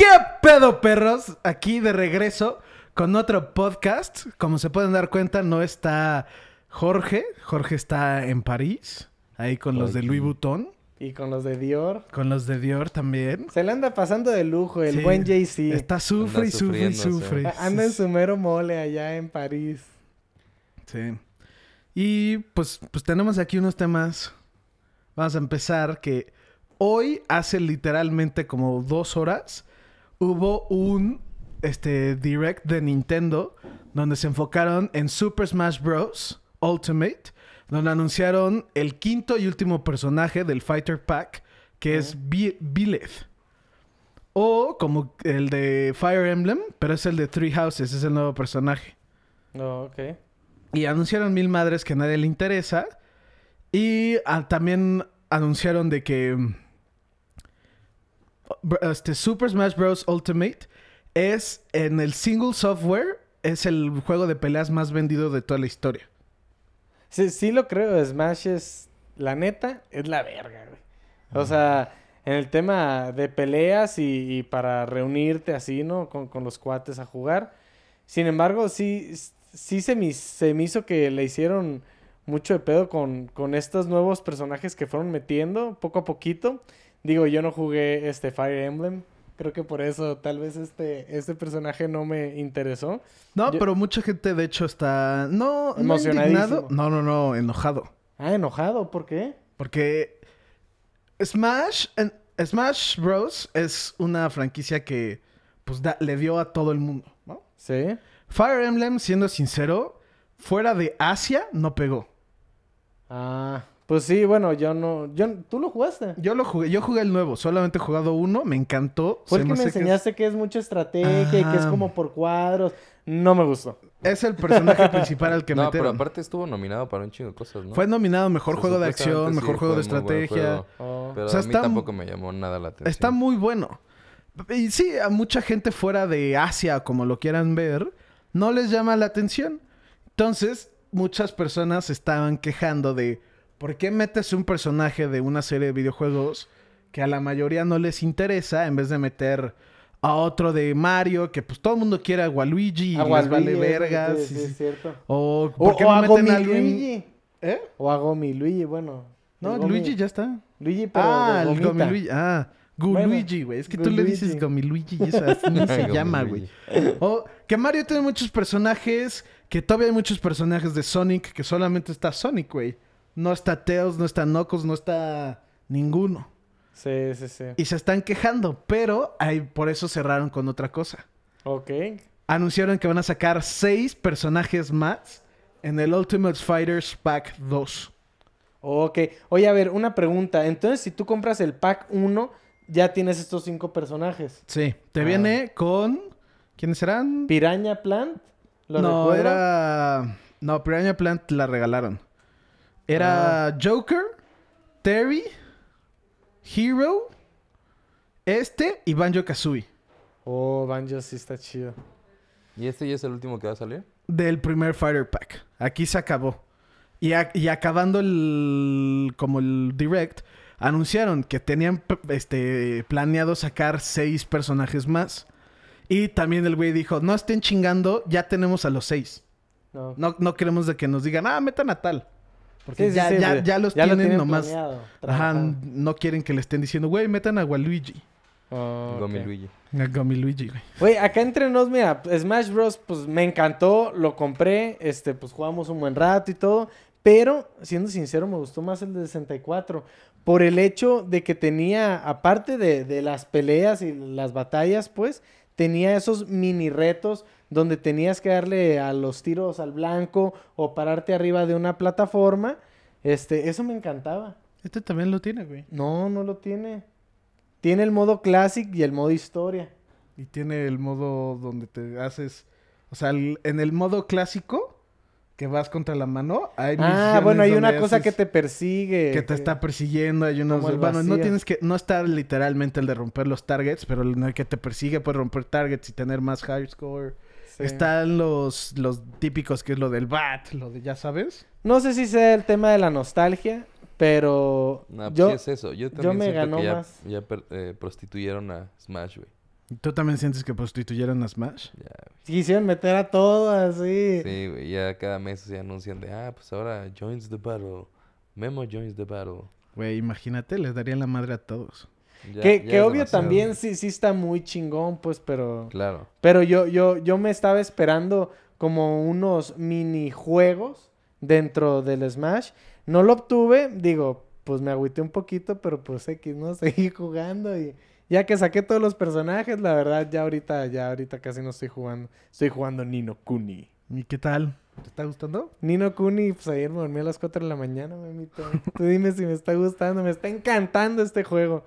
¿Qué pedo, perros? Aquí de regreso con otro podcast. Como se pueden dar cuenta, no está Jorge. Jorge está en París, ahí con los de Louis Vuitton. Y con los de Dior. Con los de Dior también. Se le anda pasando de lujo el buen JC. Está sufre y sufre y sufre. Anda en su mero mole allá en París. Sí. Y pues, pues tenemos aquí unos temas. Vamos a empezar que hoy hace literalmente como dos horas hubo un este, direct de Nintendo donde se enfocaron en Super Smash Bros. Ultimate, donde anunciaron el quinto y último personaje del Fighter Pack, que es Bileth O como el de Fire Emblem, pero es el de Three Houses, es el nuevo personaje. Oh, ok. Y anunciaron mil madres que a nadie le interesa. Y ah, también anunciaron de que este, Super Smash Bros. Ultimate es en el single software, es el juego de peleas más vendido de toda la historia. Sí, sí lo creo. Smash es, la neta, es la verga, güey. O sea, en el tema de peleas y, para reunirte así, ¿no? Con, los cuates a jugar. Sin embargo, sí, sí se me, se me hizo que le hicieron mucho de pedo con, con estos nuevos personajes que fueron metiendo poco a poquito. Digo, yo no jugué este Fire Emblem. Creo que por eso tal vez este, este personaje no me interesó. No, pero mucha gente de hecho está no, no No, no, no, enojado. Ah, enojado, ¿por qué? Porque Smash Smash Bros es una franquicia que pues le dio a todo el mundo, ¿no? Sí. Fire Emblem, siendo sincero, fuera de Asia no pegó. Ah, pues sí, bueno, yo no. Yo, ¿Tú lo jugaste? Yo lo jugué, yo jugué el nuevo, solamente he jugado uno, me encantó. Fue el que me, enseñaste que es... mucha estrategia y que es ah. como por cuadros. No me gustó. Es el personaje principal al que no, pero aparte estuvo nominado para un chingo de cosas, ¿no? Fue nominado mejor juego de acción, mejor juego de estrategia. Oh. Pero a mí tampoco me llamó nada la atención. Está muy bueno. Y sí, a mucha gente fuera de Asia, como lo quieran ver, no les llama la atención. Entonces, muchas personas estaban quejando de ¿Por qué metes un personaje de una serie de videojuegos que a la mayoría no les interesa en vez de meter a otro de Mario que pues todo el mundo quiere a Waluigi y a les vale Es, cierto. O ¿por qué meten a Luigi. ¿Eh? O a Gomi Luigi, bueno. No, Luigi ya está. Luigi pero Ah, el Gomi Luigi. Ah. Luigi, güey. Es que tú le dices Gomiluigi y eso así no se llama, güey. O que Mario tiene muchos personajes, que todavía hay muchos personajes de Sonic, que solamente está Sonic, güey no está Teos no está Knuckles, no está ninguno. Sí, sí, sí. Y se están quejando, pero ahí por eso cerraron con otra cosa. Ok. Anunciaron que van a sacar seis personajes más en el Ultimate Fighters Pack 2. Ok. Oye, a ver, una pregunta. Entonces, si tú compras el Pack 1, ya tienes estos cinco personajes. Sí. Te ah. viene con... ¿Quiénes serán? Piraña Plant. no, era... No, Piraña Plant la regalaron. Era ah. Joker, Terry, Hero, este y Banjo Kazooie. Oh, Banjo sí está chido. ¿Y este ya es el último que va a salir? Del primer Fighter Pack. Aquí se acabó. Y, acabando el. como el direct, anunciaron que tenían este, planeado sacar seis personajes más. Y también el güey dijo: No estén chingando, ya tenemos a los seis. No. no. queremos de que nos digan, ah, metan a tal. Porque ya, los tienen, nomás. no quieren que le estén diciendo, güey, metan a Waluigi. Oh, Luigi. A Gomi Luigi, güey. Güey, acá entre nos, mira, Smash Bros. pues me encantó, lo compré, este, pues jugamos un buen rato y todo. Pero, siendo sincero, me gustó más el de 64. Por el hecho de que tenía, aparte de, de las peleas y las batallas, pues, tenía esos mini retos donde tenías que darle a los tiros al blanco o pararte arriba de una plataforma. Este, eso me encantaba. Este también lo tiene, güey. No, no lo tiene. Tiene el modo classic y el modo historia. Y tiene el modo donde te haces. O sea, en el modo clásico, que vas contra la mano, hay Ah, bueno, hay una cosa que te persigue. Que te está persiguiendo, hay unos... Bueno, no tienes que... No está literalmente el de romper los targets, pero el que te persigue puede romper targets y tener más high score. Están los, los típicos, que es lo del bat, lo de ya sabes. No sé si sea el tema de la nostalgia, pero. No, pues sí es eso. Yo, también me ganó ya, eh, prostituyeron a Smash, güey. ¿Tú también sientes que prostituyeron a Smash? Ya, güey. Quisieron meter a todo así. Sí, güey. Ya cada mes se anuncian de, ah, pues ahora joins the battle. Memo joins the battle. Güey, imagínate, les daría la madre a todos que, obvio también sí, sí está muy chingón, pues, pero. Claro. Pero yo, yo, yo me estaba esperando como unos minijuegos dentro del Smash. No lo obtuve, digo, pues me agüité un poquito, pero pues X, ¿no? Seguí jugando y ya que saqué todos los personajes, la verdad, ya ahorita, ya ahorita casi no estoy jugando. Estoy jugando Nino Kuni. ¿Y qué tal? ¿Te está gustando? Nino Kuni, pues ayer me dormí a las 4 de la mañana, mamita. Tú dime si me está gustando, me está encantando este juego.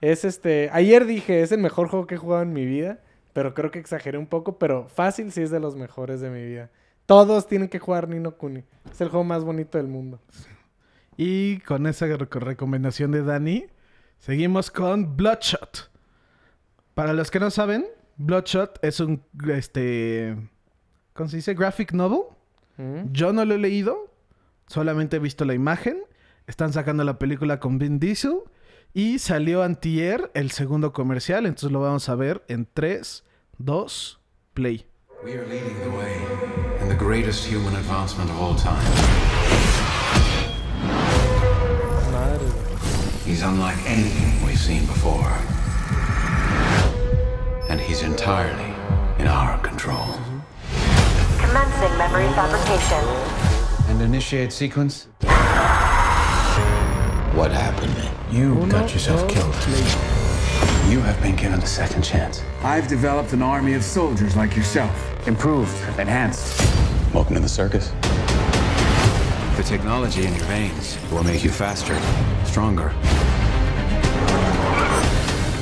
Es este. Ayer dije, es el mejor juego que he jugado en mi vida. Pero creo que exageré un poco. Pero fácil sí es de los mejores de mi vida. Todos tienen que jugar Nino Kuni. Es el juego más bonito del mundo. Y con esa recomendación de Dani, seguimos con Bloodshot. Para los que no saben, Bloodshot es un. Este. ¿Cómo se dice? Graphic novel. Mm. Yo no lo he leído. Solamente he visto la imagen. Están sacando la película con Vin Diesel. Y salió antier el segundo comercial, entonces lo vamos a ver en 3, 2, play. We are leading the way in the greatest human advancement of all time. Madre. He's unlike anything we've seen before. And he's entirely in our control. Commencing memory fabrication. And initiate sequence. What happened? You got no, yourself no. killed. You have been given a second chance. I've developed an army of soldiers like yourself. Improved, enhanced. Welcome to the circus. The technology in your veins will make you faster, stronger,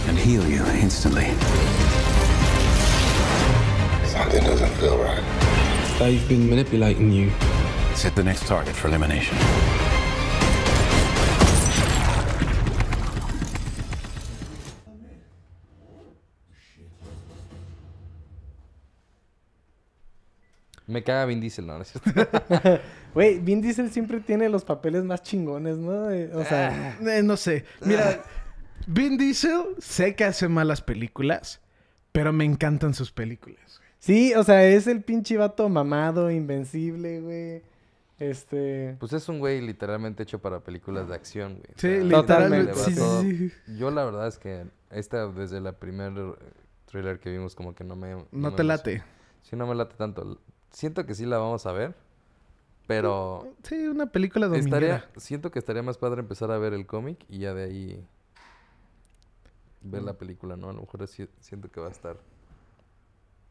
and heal you instantly. Something doesn't feel right. They've been manipulating you. Set the next target for elimination. Me caga Vin Diesel, no, Güey, Vin Diesel siempre tiene los papeles más chingones, ¿no? O sea... Ah. Eh, no sé. Mira, ah. Vin Diesel sé que hace malas películas, pero me encantan sus películas. Sí, o sea, es el pinche vato mamado, invencible, güey. Este. Pues es un güey literalmente hecho para películas de acción, güey. Sí, literalmente. Yo la verdad es que esta, desde la primer eh, tráiler que vimos, como que no me. No, te late. Sí, no me late tanto siento que sí la vamos a ver. Pero. Mm, sí, una película donde siento que estaría más padre empezar a ver el cómic y ya de ahí. ver la mm. película, ¿no? A lo mejor siento que va a estar.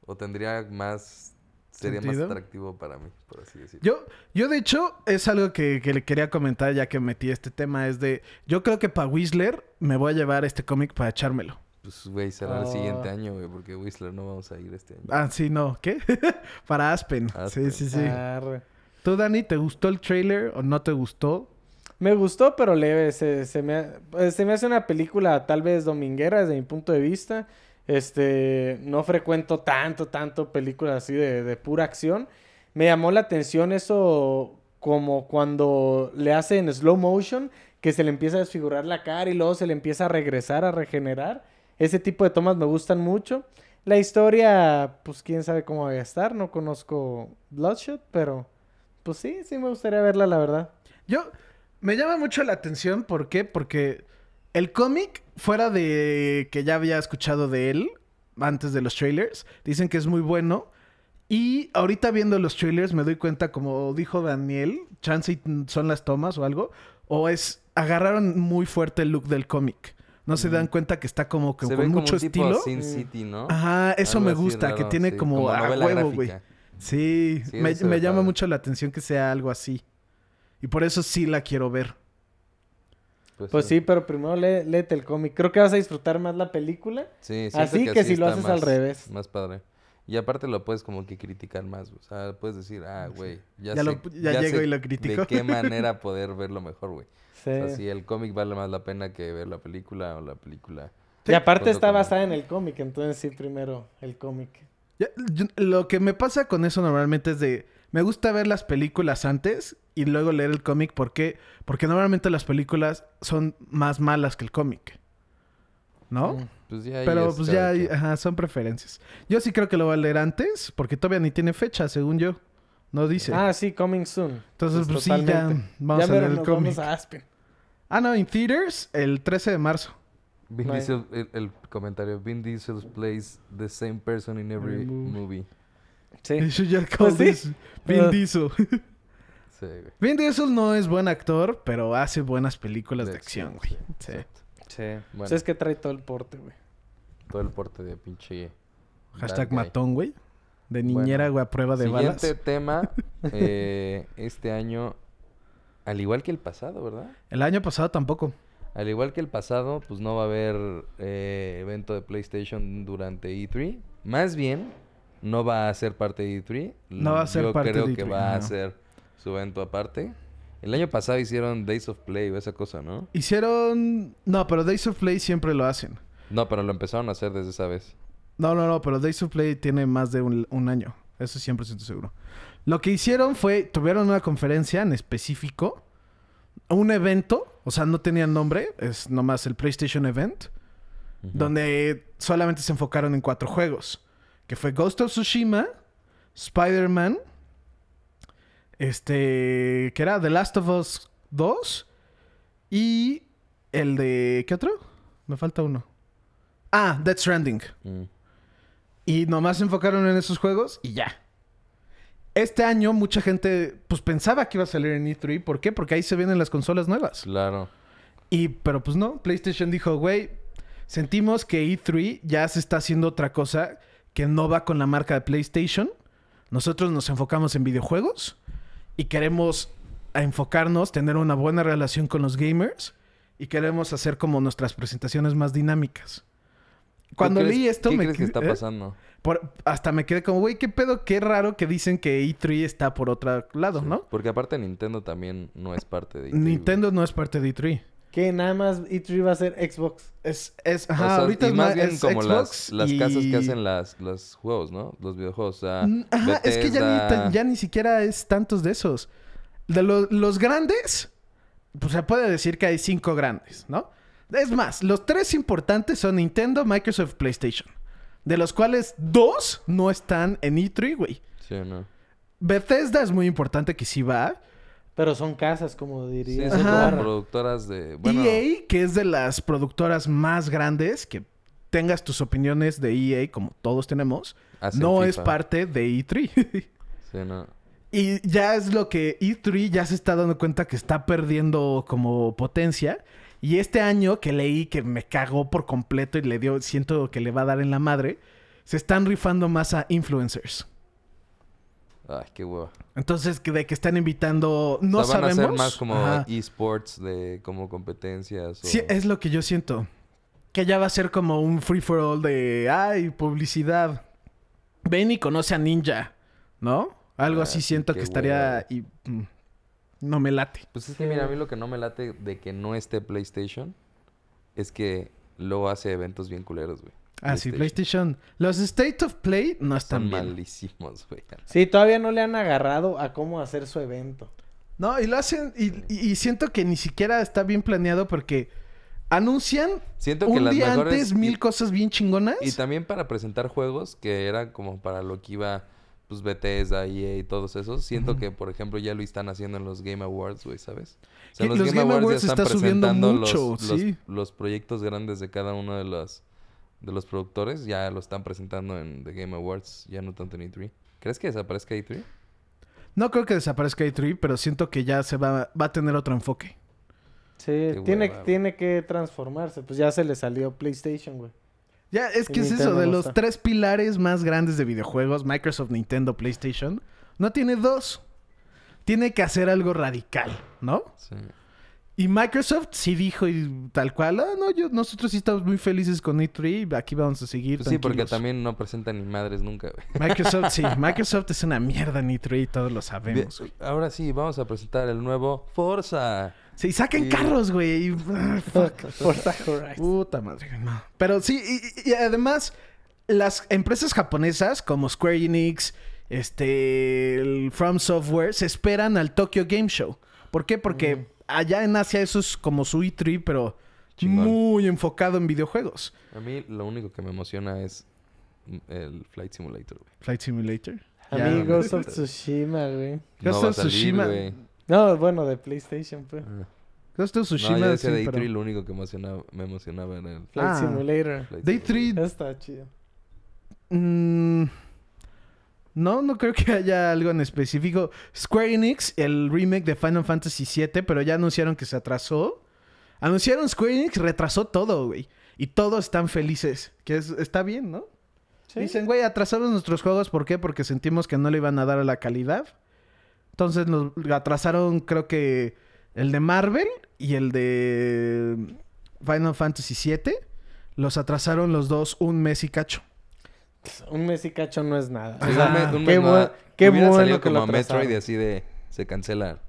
O tendría más. Sería más atractivo para mí, por así decirlo. Yo, yo de hecho, es algo que, que, le quería comentar ya que metí este tema. Es de. Yo creo que para Whistler me voy a llevar este cómic para echármelo. Pues, güey, será el siguiente ah. año, güey, porque Whistler no vamos a ir este año. Ah, sí, no. ¿Qué? Para Aspen. Sí, sí, sí. ¿Tú, Dani, te gustó el trailer o no te gustó? Me gustó, pero leve. Se, se, me, pues, se me hace una película tal vez dominguera desde mi punto de vista. Este, no frecuento tanto, tanto películas así de, de pura acción. Me llamó la atención eso como cuando le hacen slow motion, que se le empieza a desfigurar la cara y luego se le empieza a regresar, a regenerar. Ese tipo de tomas me gustan mucho. La historia, pues quién sabe cómo va a estar. No conozco Bloodshot, pero pues sí, sí me gustaría verla, la verdad. Yo, me llama mucho la atención, ¿por qué? Porque el cómic, fuera de que ya había escuchado de él antes de los trailers, dicen que es muy bueno. Y ahorita viendo los trailers me doy cuenta, como dijo Daniel, chance son las tomas o algo, o es agarraron muy fuerte el look del cómic no se dan cuenta que está como que con mucho estilo. Sin City, ¿no? Ajá, eso me gusta, que tiene como, ah, a huevo, güey. Sí, me, llama mucho la atención que sea algo así. Y por eso sí la quiero ver. Pues, pues sí. pero primero lee, léete el cómic. Creo que vas a disfrutar más la película. Sí, Así que, si lo haces al revés. Más padre. Y aparte lo puedes como que criticar más, o sea, puedes decir, ah, güey, ya, sé, ya, y lo critico. De qué manera poder verlo mejor, güey. O sea, si el cómic vale más la pena que ver la película o la película. Y aparte pues está basada en el cómic, entonces sí, primero el cómic. lo que me pasa con eso normalmente es de, me gusta ver las películas antes y luego leer el cómic, ¿por qué? Porque normalmente las películas son más malas que el cómic, ¿no? Pues ya Pero pues ya, ajá, son preferencias. Yo sí creo que lo va a leer antes, porque todavía ni tiene fecha, según yo. No dice. Ah, sí, coming soon. Entonces, pues, pues sí, ya vamos a ver el cómic. a Ah, no, en theaters el 13 de marzo. Vin Diesel, el, comentario, Vin Diesel plays the same person in every movie. Sí. Pues Vin Diesel. sí, güey. Vin Diesel no es buen actor, pero hace buenas películas de, acción, güey. sí. sí. Sí, bueno. es que trae todo el porte, güey. Todo el porte de pinche... Hashtag matón, güey. De niñera, güey, a prueba de balas. Siguiente tema. Eh, este año, al igual que el pasado, ¿verdad? El año pasado tampoco. Al igual que el pasado, pues no va a haber eh, evento de PlayStation durante E3. Más bien, no va a ser parte de E3. No va a ser parte de E3, que e va a ser su evento aparte. El año pasado hicieron Days of Play o esa cosa, ¿no? Hicieron... No, pero Days of Play siempre lo hacen. No, pero lo empezaron a hacer desde esa vez. No, no, no, pero Days of Play tiene más de un, año. Eso siempre estoy seguro. Lo que hicieron fue, tuvieron una conferencia en específico, un evento, o sea, no tenían nombre, es nomás el PlayStation Event, donde solamente se enfocaron en cuatro juegos, que fue Ghost of Tsushima, Spider-Man, este, que era The Last of Us 2 y el de... ¿Qué otro? Me falta uno. Ah, Dead Stranding. Mm. Y nomás se enfocaron en esos juegos y ya. Este año mucha gente pues pensaba que iba a salir en E3. ¿Por qué? Porque ahí se vienen las consolas nuevas. Claro. Y, pero pues no, PlayStation dijo, güey, sentimos que E3 ya se está haciendo otra cosa que no va con la marca de PlayStation. Nosotros nos enfocamos en videojuegos y queremos enfocarnos, tener una buena relación con los gamers y queremos hacer como nuestras presentaciones más dinámicas. Cuando leí esto ¿qué crees que está eh, pasando? hasta me quedé como, güey, qué pedo, qué raro que dicen que E3 está por otro lado, ¿no? Porque aparte Nintendo también no es parte de E3. Nintendo no es parte de E3. Que nada más E3 va a ser Xbox. Es, ahorita y más como las, casas que hacen los juegos, ¿no? Los videojuegos. ajá, es que ya ni, siquiera es tantos de esos. De los grandes, pues se puede decir que hay cinco grandes, ¿no? Es más, los tres importantes son Nintendo, Microsoft, PlayStation. De los cuales dos no están en E3, güey. Sí, no. Bethesda es muy importante que sí va. Pero son casas, como diría. Sí, son como productoras de. EA, e que es de las productoras más grandes, que tengas tus opiniones de EA, como todos tenemos, no es parte de E3. Y ya es lo que E3 ya se está dando cuenta que está perdiendo como potencia. Y este año que leí que me cagó por completo y le dio, siento que le va a dar en la madre, se están rifando más a influencers. Ay, qué huevo. Entonces, de que están invitando, no sabemos. van a ser más como esports de como competencias. Sí, es lo que yo siento. Que ya va a ser como un free for all de, ay, publicidad. Ven y conoce a Ninja, ¿no? Algo así ah, siento que estaría y mm, no me late. Pues es que mira, a mí lo que no me late de que no esté PlayStation es que lo hace eventos bien culeros, güey. Ah, sí, este, PlayStation. Los State of Play no están Son malísimos, güey. Sí, todavía no le han agarrado a cómo hacer su evento. No, y lo hacen. Y, siento que ni siquiera está bien planeado porque anuncian siento que un día antes mil cosas bien chingonas. Y también para presentar juegos que era como para lo que iba pues Bethesda, e ahí y todos esos. Siento que, por ejemplo, ya lo están haciendo en los Game Awards, güey, ¿sabes? los, Game, Awards, están está presentando mucho, los, los, proyectos grandes de cada uno de los de los productores ya lo están presentando en The Game Awards, ya no tanto en E3. ¿Crees que desaparezca E3? No creo que desaparezca E3, pero siento que ya se va, a tener otro enfoque. Sí, tiene, tiene que transformarse. Pues ya se le salió PlayStation, güey. Ya, es que es eso, de los tres pilares más grandes de videojuegos, Microsoft, Nintendo, PlayStation, no tiene dos. Tiene que hacer algo radical, ¿no? Sí. Y Microsoft sí dijo y tal cual, ah, no, nosotros sí estamos muy felices con E3, aquí vamos a seguir. Pues sí, porque también no presentan ni madres nunca. Güey. Microsoft sí, Microsoft es una mierda en E3, todos lo sabemos. Ahora sí, vamos a presentar el nuevo Forza. Sí, saquen carros, güey. Forza Horizon. Puta madre, no. Pero sí, y, además, las empresas japonesas como Square Enix, este, From Software, se esperan al Tokyo Game Show. ¿Por qué? Porque allá en Asia eso es como su E3, pero muy enfocado en videojuegos. A mí lo único que me emociona es el Flight Simulator, güey. Flight Simulator. A mí Ghost of Tsushima, güey. Ghost of Tsushima. No, bueno, de PlayStation, pues. ¿Qué ah. Ghost of Tsushima. No, yo decía de E3 lo único que emocionaba, me emocionaba en el Flight ah. Simulator. Day e 3. Está chido. Mmm... No, no creo que haya algo en específico. Square Enix, el remake de Final Fantasy VII, pero ya anunciaron que se atrasó. Anunciaron Square Enix, retrasó todo, güey. Y todos están felices. Que está bien, ¿no? Dicen, güey, atrasaron nuestros juegos. ¿Por qué? Porque sentimos que no le iban a dar a la calidad. Entonces nos atrasaron, creo que el de Marvel y el de Final Fantasy VII. Los atrasaron los dos un mes y cacho un mes y cacho no es nada. qué, bueno. qué bueno salido que como lo a Metroid y así de se cancela.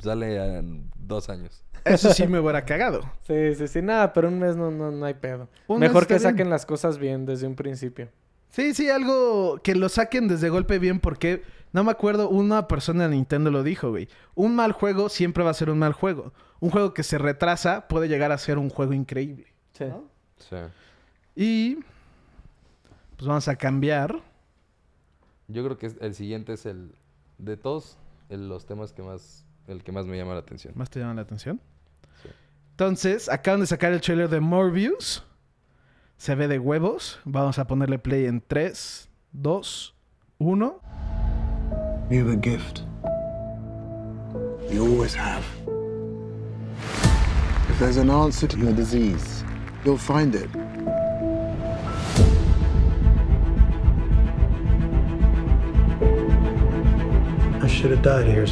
Sale en dos años. Eso sí me hubiera cagado. Sí, sí, sí, nada, pero un mes no, no, hay pedo. Mejor que saquen las cosas bien desde un principio. Sí, sí, algo que lo saquen desde golpe bien porque no me acuerdo, una persona de Nintendo lo dijo, güey. Un mal juego siempre va a ser un mal juego. Un juego que se retrasa puede llegar a ser un juego increíble. Sí. Sí. Y pues vamos a cambiar. Yo creo que el siguiente es el de todos los temas que más el que más me llama la atención. ¿Más te llama la atención? Entonces, acaban de sacar el trailer de More Views Se ve de huevos. Vamos a ponerle play en 3, 2, 1. You a gift. You always have. If there's an answer to disease, you'll find it. should have died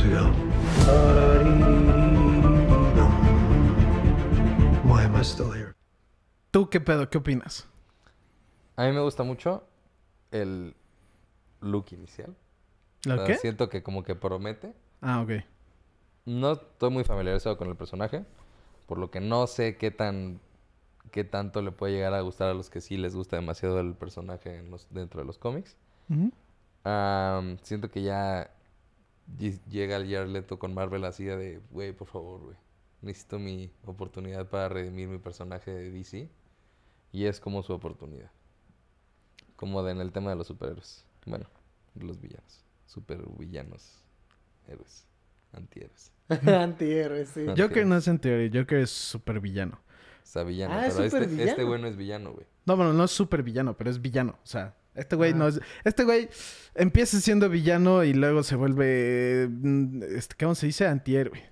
¿Tú qué pedo? ¿Qué opinas? A mí me gusta mucho el look inicial. ¿Lo Siento que como que promete. Ah, ok. No estoy muy familiarizado con el personaje, por lo que no sé qué tan qué tanto le puede llegar a gustar a los que sí les gusta demasiado el personaje dentro de los cómics. siento que ya llega el Yerleto con Marvel así de, güey, por favor, güey, necesito mi oportunidad para redimir mi personaje de DC. Y es como su oportunidad. Como en el tema de los superhéroes. Bueno, los villanos. Supervillanos. Héroes. Antihéroes. antihéroes, sí. Joker no es antihéroe, Joker es supervillano. O sea, villano. Ah, pero es este, villano. este es villano, güey. No, bueno, no es supervillano, pero es villano. O sea, este güey no es. Este güey empieza siendo villano y luego se vuelve. Mm, este, ¿Cómo se dice? Antihéroe.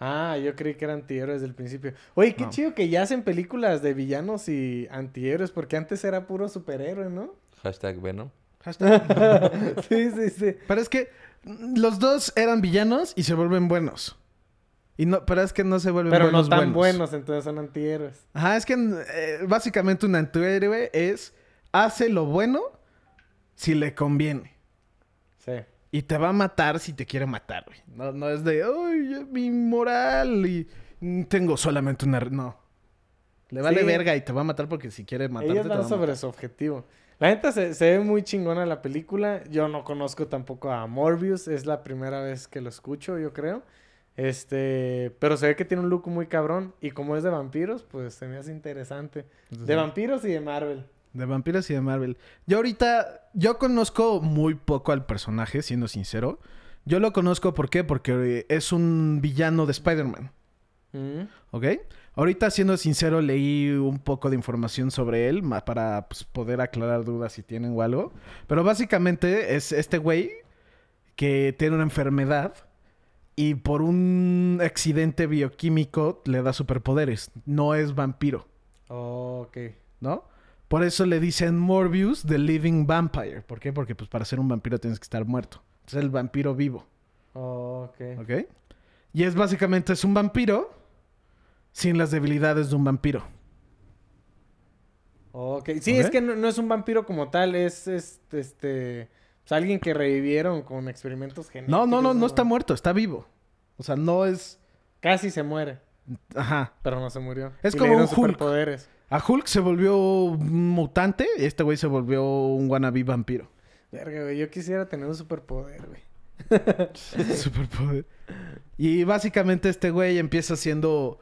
Ah, yo creí que era antihéroe desde el principio. Oye, qué chido que ya hacen películas de villanos y antihéroes, porque antes era puro superhéroe, ¿no? Hashtag Venom. Hashtag. sí, sí, sí. Pero es que mm, los dos eran villanos y se vuelven buenos. Y no, pero es que no se vuelven pero buenos. Pero no tan buenos. entonces son antihéroes. Ajá, es que mm, eh, básicamente un antihéroe es hace lo bueno si le conviene. Sí. Y te va a matar si te quiere matar, güey. No, no es de, ¡ay, mi moral! Y tengo solamente una. No. Le vale verga y te va a matar porque si quiere matarte. Ellos sobre su objetivo. La gente se, se, ve muy chingona la película. Yo no conozco tampoco a Morbius. Es la primera vez que lo escucho, yo creo. Este, pero se ve que tiene un look muy cabrón. Y como es de vampiros, pues se me hace interesante. De vampiros y de Marvel de vampiros y de Marvel. Yo ahorita, yo conozco muy poco al personaje, siendo sincero. Yo lo conozco, ¿por Porque eh, es un villano de Spider-Man. Mm. ¿Ok? Ahorita, siendo sincero, leí un poco de información sobre él para pues, poder aclarar dudas si tienen o algo. Pero básicamente es este güey que tiene una enfermedad y por un accidente bioquímico le da superpoderes. No es vampiro. ok. ¿No? Por eso le dicen Morbius The Living Vampire. ¿Por qué? Porque pues para ser un vampiro tienes que estar muerto. Es el vampiro vivo. Oh, ok. Y es básicamente es un vampiro sin las debilidades de un vampiro. Ok. Sí, es que no, es un vampiro como tal, es, este. Pues, alguien que revivieron con experimentos genéticos. No, no, no, no, está muerto, está vivo. O sea, no es. Casi se muere. Ajá. Pero no se murió. Es como un Hulk. A Hulk se volvió mutante y este güey se volvió un wannabe vampiro. Verga, güey. Yo quisiera tener un superpoder, güey. superpoder. Y básicamente este güey empieza siendo...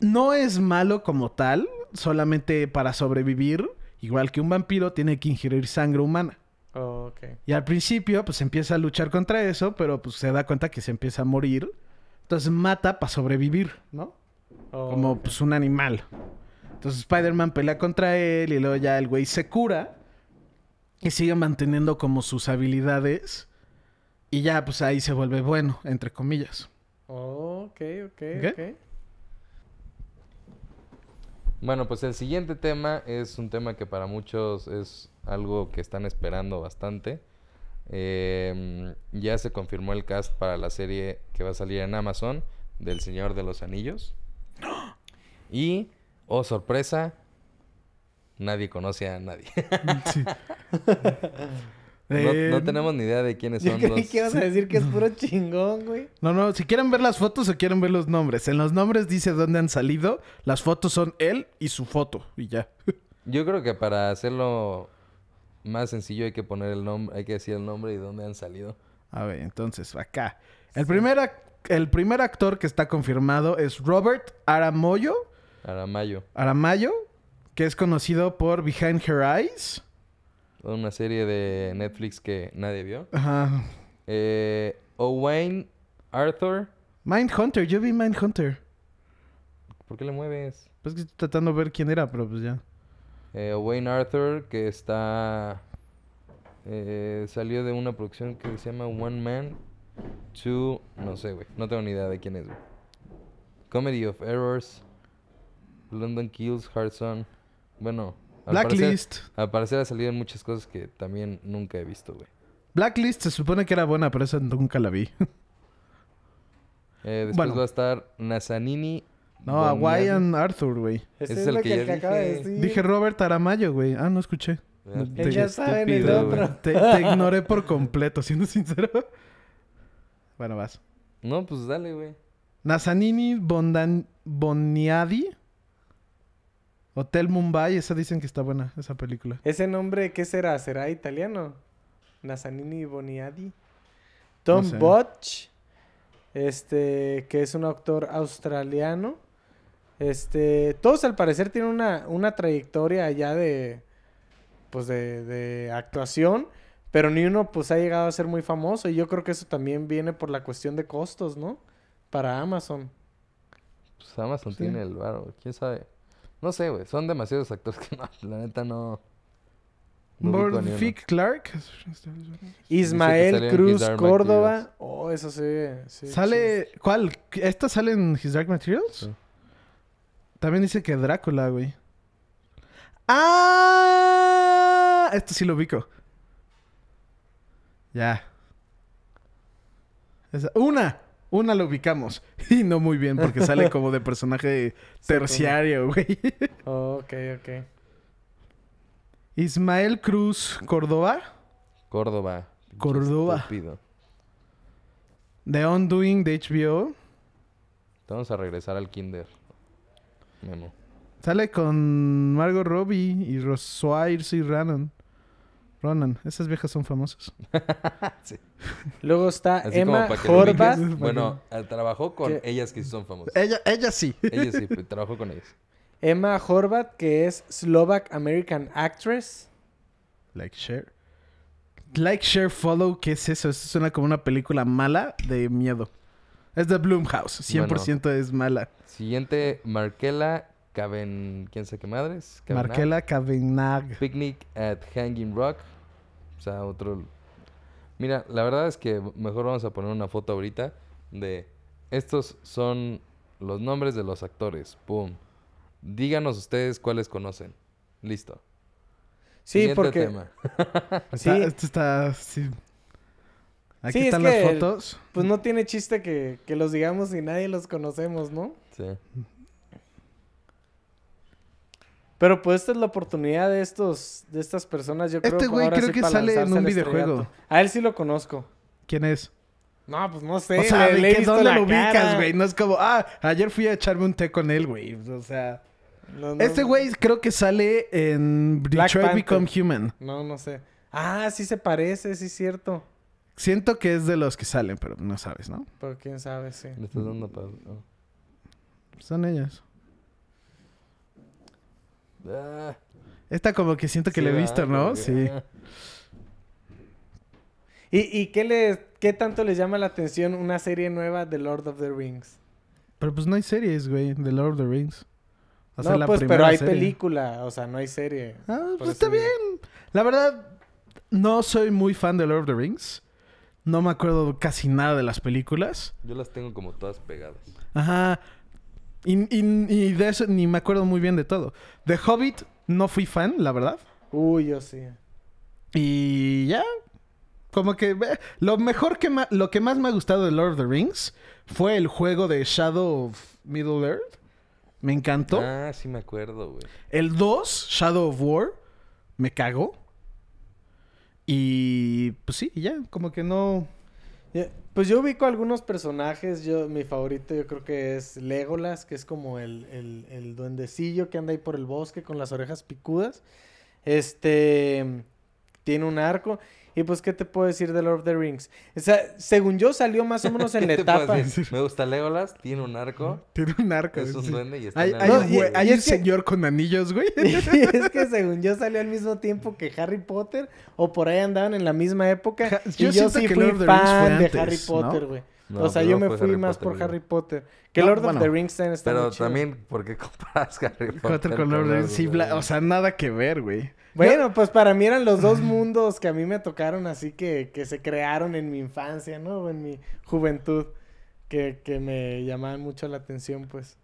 No es malo como tal, solamente para sobrevivir, igual que un vampiro, tiene que ingerir sangre humana. Oh, y al principio, pues empieza a luchar contra eso, pero pues se da cuenta que se empieza a morir. Entonces mata para sobrevivir, ¿no? Oh, como pues un animal. Entonces Spider-Man pelea contra él y luego ya el güey se cura y sigue manteniendo como sus habilidades y ya pues ahí se vuelve bueno, entre comillas. ok, ok, ok. Bueno, pues el siguiente tema es un tema que para muchos es algo que están esperando bastante. Em, ya se confirmó el cast para la serie que va a salir en Amazon del Señor de los Anillos. ¡Ah! Y Oh, sorpresa. Nadie conoce a nadie. no, eh, tenemos ni idea de quiénes son los... ¿Qué decir que es puro chingón, güey? No, no. Si quieren ver las fotos o quieren ver los nombres. En los nombres dice dónde han salido. Las fotos son él y su foto. Y ya. Yo creo que para hacerlo más sencillo hay que poner el nombre... Hay que decir el nombre y dónde han salido. A ver, entonces, acá. El, primer, el primer actor que está confirmado es Robert Aramoyo Aramayo. Aramayo, que es conocido por Behind Her Eyes. Una serie de Netflix que nadie vio. Ajá. Eh, Owain Arthur. Mindhunter, yo vi Mindhunter. ¿Por qué le mueves? Pues que estoy tratando de ver quién era, pero pues ya. Eh, Owain Arthur, que está. Eh, salió de una producción que se llama One Man Two. No sé, güey. No tengo ni idea de quién es, güey. Comedy of Errors. London Kills, Hard Bueno, Blacklist. al parecer ha salido en muchas cosas que también nunca he visto, güey. Blacklist se supone que era buena, pero esa nunca la vi. eh, después va a estar Nazanini. No, Bonian. Hawaiian Arthur, güey. Ese, es, el que, que, acaba de decir. Dije Robert Aramayo, güey. Ah, no escuché. Ah, Él te, ya saben el otro. Te, ignoré por completo, siendo sincero. Bueno, vas. No, pues dale, güey. Nazanini Bondan, Boniadi. Hotel Mumbai, esa dicen que está buena, esa película. ¿Ese nombre qué será? ¿Será italiano? Nazanini Boniadi. Tom Botch, este, que es un actor australiano. Este, todos al parecer tienen una, una trayectoria ya de, pues de, actuación, pero ni uno pues ha llegado a ser muy famoso y yo creo que eso también viene por la cuestión de costos, ¿no? Para Amazon. Pues Amazon tiene el barro, quién sabe. No sé, güey. Son demasiados actores que no, la neta no. no Clark. Este, Ismael Cruz Córdoba. Oh, eso sí. sale. ¿Cuál? ¿Esta sale en His Dark Materials? También dice que Drácula, güey. ¡Ah! Esto sí lo ubico. Ya. Esa. ¡Una! Una lo ubicamos. Y no muy bien, porque sale como de personaje terciario, güey. ok, ok. Ismael Cruz Córdoba. Córdoba. Córdoba. The Undoing de HBO. Vamos a regresar al Kinder. Sale con Margot Robbie y Roswire y Rannon. Ronan, esas viejas son famosas. sí. Luego está Emma Horvath. Bueno, eh, trabajó con ellas que sí son famosas. Ella, ella sí. ella sí, pues, trabajó con ellas. Emma Horvath, que es Slovak American Actress. Like Share. Like Share Follow, ¿qué es eso? Eso suena como una película mala de miedo. Es de Bloomhouse, 100% es mala. Siguiente, Markela Caben... ¿Quién sabe qué madres? Marquela Markela Cabenag. Picnic at Hanging Rock. O sea, otro... Mira, la verdad es que mejor vamos a poner una foto ahorita de... Estos son los nombres de los actores. Pum. Díganos ustedes cuáles conocen. Listo. Sí, porque... sí. esto está... Sí. Aquí están las fotos. Pues no tiene chiste que, que los digamos y nadie los conocemos, ¿no? Sí. Pero pues esta es la oportunidad de estos, de estas personas, yo este creo. Este güey creo que sale en un videojuego. A él sí lo conozco. ¿Quién es? No, pues no sé. O sea, dónde lo ubicas, güey? No es como, ah, ayer fui a echarme un té con él, güey. O sea. este güey creo que sale en Black Detroit Panther. Become Human. No, no sé. Ah, sí se parece, sí es cierto. Siento que es de los que salen, pero no sabes, ¿no? Pero quién sabe, sí. Le estás dando para... Oh. Son ellos Ah. Esta como que siento que le la he visto, ¿no? Sí. Ah. ¿Y, y qué, les, tanto les llama la atención una serie nueva de Lord of the Rings? Pero pues no hay series, güey, de Lord of the Rings. no, pues, pero hay película, o sea, no hay serie. Ah, pues está bien. La verdad, no soy muy fan de Lord of the Rings. No me acuerdo casi nada de las películas. Yo las tengo como todas pegadas. Ajá. Y, de eso ni me acuerdo muy bien de todo. De Hobbit no fui fan, la verdad. Uy, yo sí. Y ya. Como que lo mejor que lo que más me ha gustado de Lord of the Rings fue el juego de Shadow of Middle Earth. Me encantó. Ah, sí me acuerdo, güey. El 2, Shadow of War, me cagó. Y pues sí, ya, como que no. Pues yo ubico algunos personajes, yo, mi favorito yo creo que es Legolas, que es como el, el duendecillo que anda ahí por el bosque con las orejas picudas. Este, tiene un arco y pues, ¿qué te puedo decir de Lord of the Rings? O sea, según yo salió más o menos en la etapa. Me gusta Legolas, tiene un arco. Tiene un arco. Es un duende y está Hay, en hay, hay el señor con anillos, güey. es que según yo salió al mismo tiempo que Harry Potter, o por ahí andaban en la misma época. yo y sí fui fan antes, de Harry Potter, güey. o sea, yo me fui más por Harry Potter. Que Lord of the Rings está Pero también, ¿por qué comparas Harry Potter, Potter con Lord of the Rings? o sea, nada que ver, güey. Bueno, pues para mí eran los dos mundos que a mí me tocaron así que, se crearon en mi infancia, ¿no? En mi juventud, que, me llamaban mucho la atención, pues.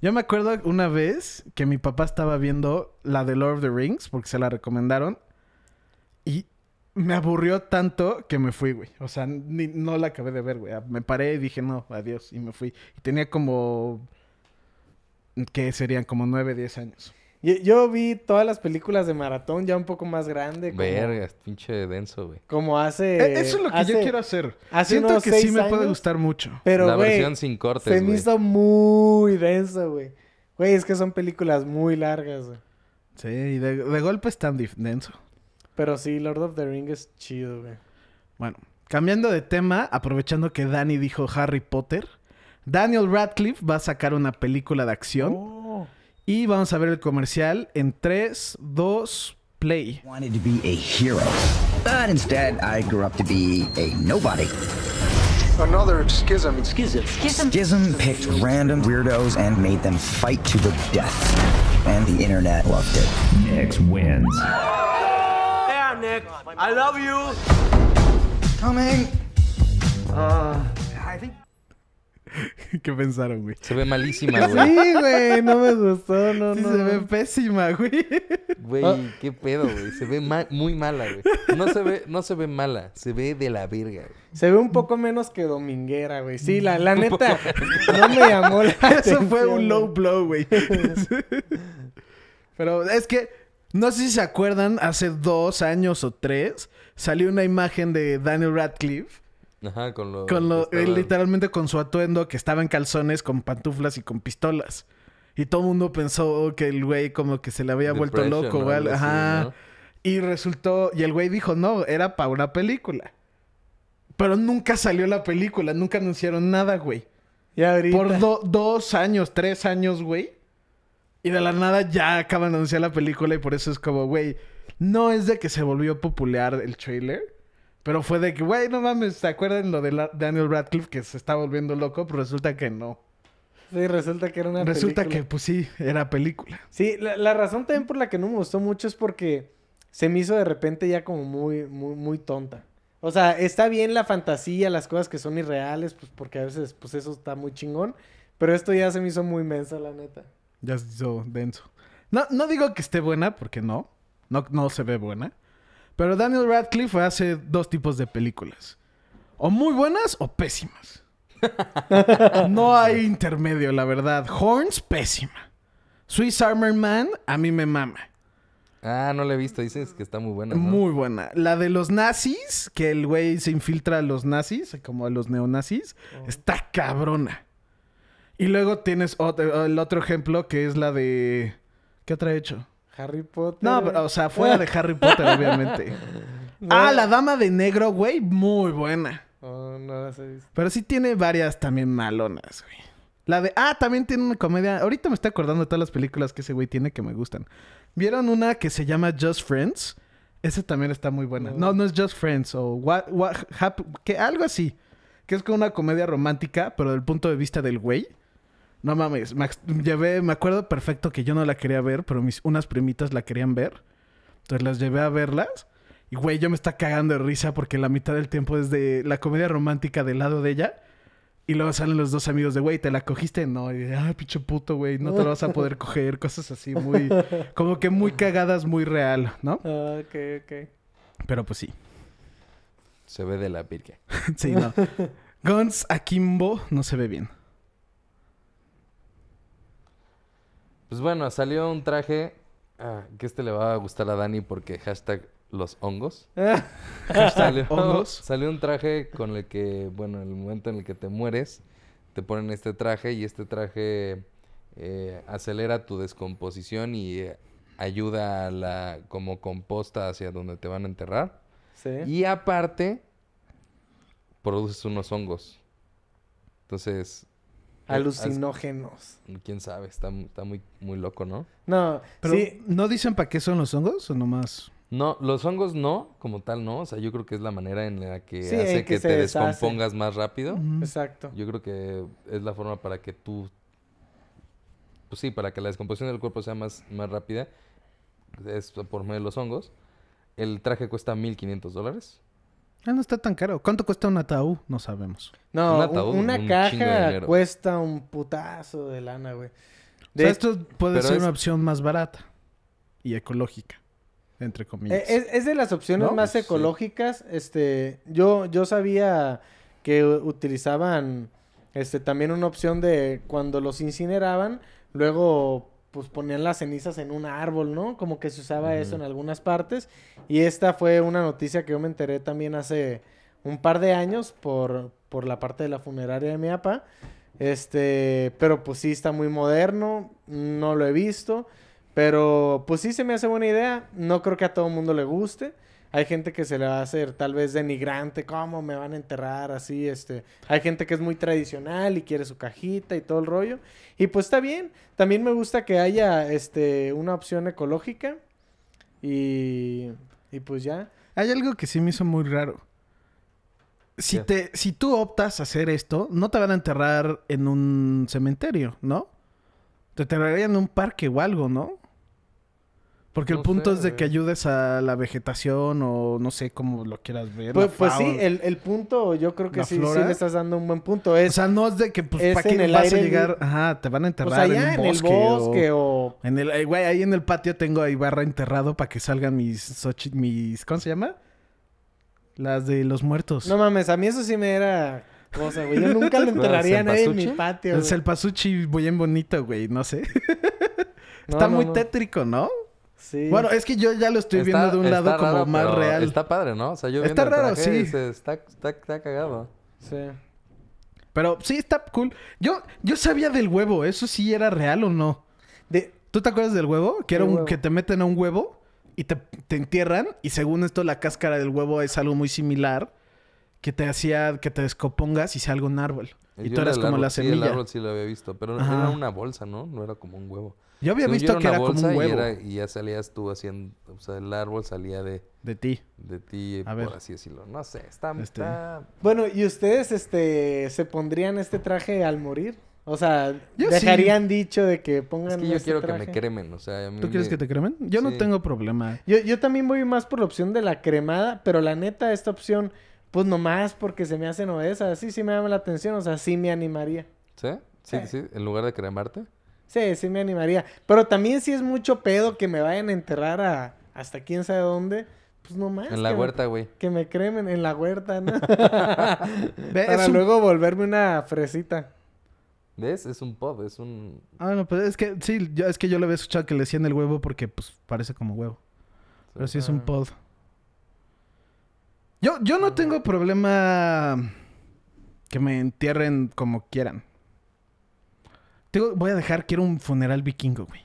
Yo me acuerdo una vez que mi papá estaba viendo la de Lord of the Rings, porque se la recomendaron, y me aburrió tanto que me fui, güey. O sea, ni, no la acabé de ver, güey. Ah, me paré y dije, no, adiós, y me fui. Y tenía como... que serían? Como nueve, diez años. Yo, vi todas las películas de maratón ya un poco más grande. Como... Vergas, pinche denso, güey. Como hace. Eh, eso es lo que yo quiero hacer. Siento que sí me puede gustar mucho. Pero, La versión sin cortes. Se me hizo muy denso, güey. Güey, es que son películas muy largas, Sí, y de, golpe es tan denso. Pero sí, Lord of the Rings es chido, güey. Bueno, cambiando de tema, aprovechando que Dani dijo Harry Potter, Daniel Radcliffe va a sacar una película de acción. Oh. Y vamos a ver el comercial en 3, 2, play. I Wanted to be a hero, but instead I grew up to be a nobody. Another schism. Schism. Schism. Schism picked random weirdos and made them fight to the death. And the internet loved it. Nick wins. There, Nick. I love you. Coming. Uh. ¿Qué pensaron, güey? Se ve malísima, güey. Sí, güey, no me gustó, no, sí, no. Se ve pésima, güey. Güey, ah. qué pedo, güey. Se ve muy mala, güey. No se ve, no se ve mala, se ve de la verga, güey. Se ve un poco menos que dominguera, güey. Sí, la, la neta, no me llamó la atención, Eso fue un low blow, güey. Pero es que, no sé si se acuerdan, hace dos años o tres salió una imagen de Daniel Radcliffe Ajá, con lo. Con lo Literalmente con su atuendo que estaba en calzones, con pantuflas y con pistolas. Y todo el mundo pensó que el güey como que se le había vuelto loco, Ajá. Y resultó. Y el güey dijo, no, era para una película. Pero nunca salió la película, nunca anunciaron nada, güey. Y Por dos años, tres años, güey. Y de la nada ya acaban de anunciar la película y por eso es como, güey, no es de que se volvió popular el trailer, pero fue de que, güey, no mames, ¿se acuerdan lo de Daniel Radcliffe que se está volviendo loco? Pero pues resulta que no. Sí, resulta que era una película. Resulta que, pues sí, era película. Sí, la, razón también por la que no me gustó mucho es porque se me hizo de repente ya como muy, muy, muy tonta. O sea, está bien la fantasía, las cosas que son irreales, pues porque a veces, pues eso está muy chingón. Pero esto ya se me hizo muy mensa, la neta. Ya se hizo denso. No, no digo que esté buena, porque no. No, no se ve buena. Pero Daniel Radcliffe hace dos tipos de películas. O muy buenas o pésimas. no hay intermedio, la verdad. Horns, pésima. Swiss Armor Man, a mí me mama. Ah, no la he visto. Dices que está muy buena. Muy buena. La de los nazis, que el güey se infiltra a los nazis, como a los neonazis, oh. está cabrona. Y luego tienes el otro ejemplo que es la de... ¿Qué otra he hecho? Harry Potter. No, pero, o sea, fuera de Harry Potter, obviamente. Ah, la dama de negro, güey, muy buena. Oh, pero sí tiene varias también malonas, güey. La de. Ah, también tiene una comedia. Ahorita me estoy acordando de todas las películas que ese güey tiene que me gustan. ¿Vieron una que se llama Just Friends? Esa también está muy buena. No, no, es Just Friends o what, que algo así. Que es como una comedia romántica, pero del punto de vista del güey. No mames, me, llevé, me acuerdo perfecto que yo no la quería ver, pero mis unas primitas la querían ver. Entonces las llevé a verlas. Y güey, yo me está cagando de risa porque la mitad del tiempo es de la comedia romántica del lado de ella. Y luego salen los dos amigos de, güey, ¿te la cogiste? No, y de, ah, pinche puto, güey, no te la vas a poder coger. Cosas así muy, como que muy cagadas, muy real, ¿no? Ah, ok, ok. Pero pues sí. Se ve de la virgen. sí, no. Guns Akimbo no se ve bien. Pues bueno, salió un traje ah, que este le va a gustar a Dani porque hashtag los hongos. salió, ¿Hongos? salió un traje con el que, bueno, en el momento en el que te mueres, te ponen este traje y este traje eh, acelera tu descomposición y eh, ayuda a la como composta hacia donde te van a enterrar. Sí. Y aparte, produces unos hongos. Entonces, Alucinógenos. Quién sabe, está, está muy, muy loco, ¿no? No, pero sí. ¿no dicen para qué son los hongos o nomás? No, los hongos no, como tal no. O sea, yo creo que es la manera en la que hace que, te descompongas más rápido. Exacto. Yo creo que es la forma para que tú. Pues sí, para que la descomposición del cuerpo sea más, más rápida. Es por medio de los hongos. El traje cuesta 1500 dólares. Ah, no está tan caro. ¿Cuánto cuesta un ataúd? No sabemos. No, una caja cuesta un putazo de lana, güey. O sea, esto puede ser una opción más barata y ecológica, entre comillas. Eh, es, de las opciones más pues, ecológicas. Este, yo, yo sabía que utilizaban este, también una opción de cuando los incineraban, luego pues ponían las cenizas en un árbol, ¿no? Como que se usaba eso en algunas partes. Y esta fue una noticia que yo me enteré también hace un par de años por, la parte de la funeraria de mi apa, Este, pero pues sí está muy moderno, no lo he visto, pero pues sí se me hace buena idea, no creo que a todo el mundo le guste, hay gente que se le va a hacer tal vez denigrante, ¿cómo me van a enterrar así? Este, hay gente que es muy tradicional y quiere su cajita y todo el rollo. Y pues está bien. También me gusta que haya este una opción ecológica y pues ya. Hay algo que sí me hizo muy raro. Si, te, si tú optas a hacer esto, no te van a enterrar en un cementerio, ¿no? Te enterrarían en un parque o algo, ¿no? Porque el punto es de que ayudes a la vegetación o no sé cómo lo quieras ver. Pues, pues sí, el, punto, yo creo que sí, sí, le estás dando un buen punto. o sea, no es de que pues, ¿para que vas aire, a llegar? Ajá, te van a pues enterrar en, un en bosque, el bosque o... En el, güey, ahí en el patio tengo ahí barra enterrado para que salgan mis, mis... ¿Cómo se llama? Las de los muertos. No mames, a mí eso sí me era... Cosa, güey. Yo nunca lo enterraría a nadie en mi patio. Es El selpasuchi bien bonito, güey. No sé. Está muy tétrico, ¿no? Bueno, es que yo ya lo estoy viendo de un lado como más real. Está padre, ¿no? O sea, yo está raro, sí. está, está, cagado. Sí. Pero sí está cool. Yo, yo sabía del huevo, eso sí era real o no. De, ¿Tú te acuerdas del huevo? Que era un, que te meten a un huevo y te, entierran. Y según esto, la cáscara del huevo es algo muy similar que te hacía que te descopongas y salga un árbol. Y, tú eras como la semilla. Sí, el árbol sí lo había visto, pero era una bolsa, ¿no? No era como un huevo. Yo había visto que era como un huevo. Y, ya salías tú haciendo. O sea, el árbol salía de. De ti. De ti, A por ver. así decirlo. No sé, está, este. Bueno, ¿y ustedes este, se pondrían este traje al morir? O sea, dejarían dicho de que pongan. Es que yo este quiero que me cremen, o sea. ¿Tú quieres que te cremen? Yo no tengo problema. Yo, yo también voy más por la opción de la cremada, pero la neta, esta opción, pues nomás porque se me hace novedad. Sí, sí me llama la atención, o sea, sí me animaría. Sí, sí, eh. sí. en lugar de cremarte. Sí, sí me animaría. Pero también si es mucho pedo que me vayan a enterrar a hasta quién sabe dónde. Pues no más. En la huerta, güey. Que me cremen en la huerta, ¿no? Para luego volverme una fresita. ¿Ves? Es un pod, es un... Ah, no, pues es que sí, es que yo le había escuchado que le decían el huevo porque pues parece como huevo. Pero sí es un ah. pod. Yo, yo no ah. tengo problema que me entierren como quieran voy a dejar, quiero un funeral vikingo, güey.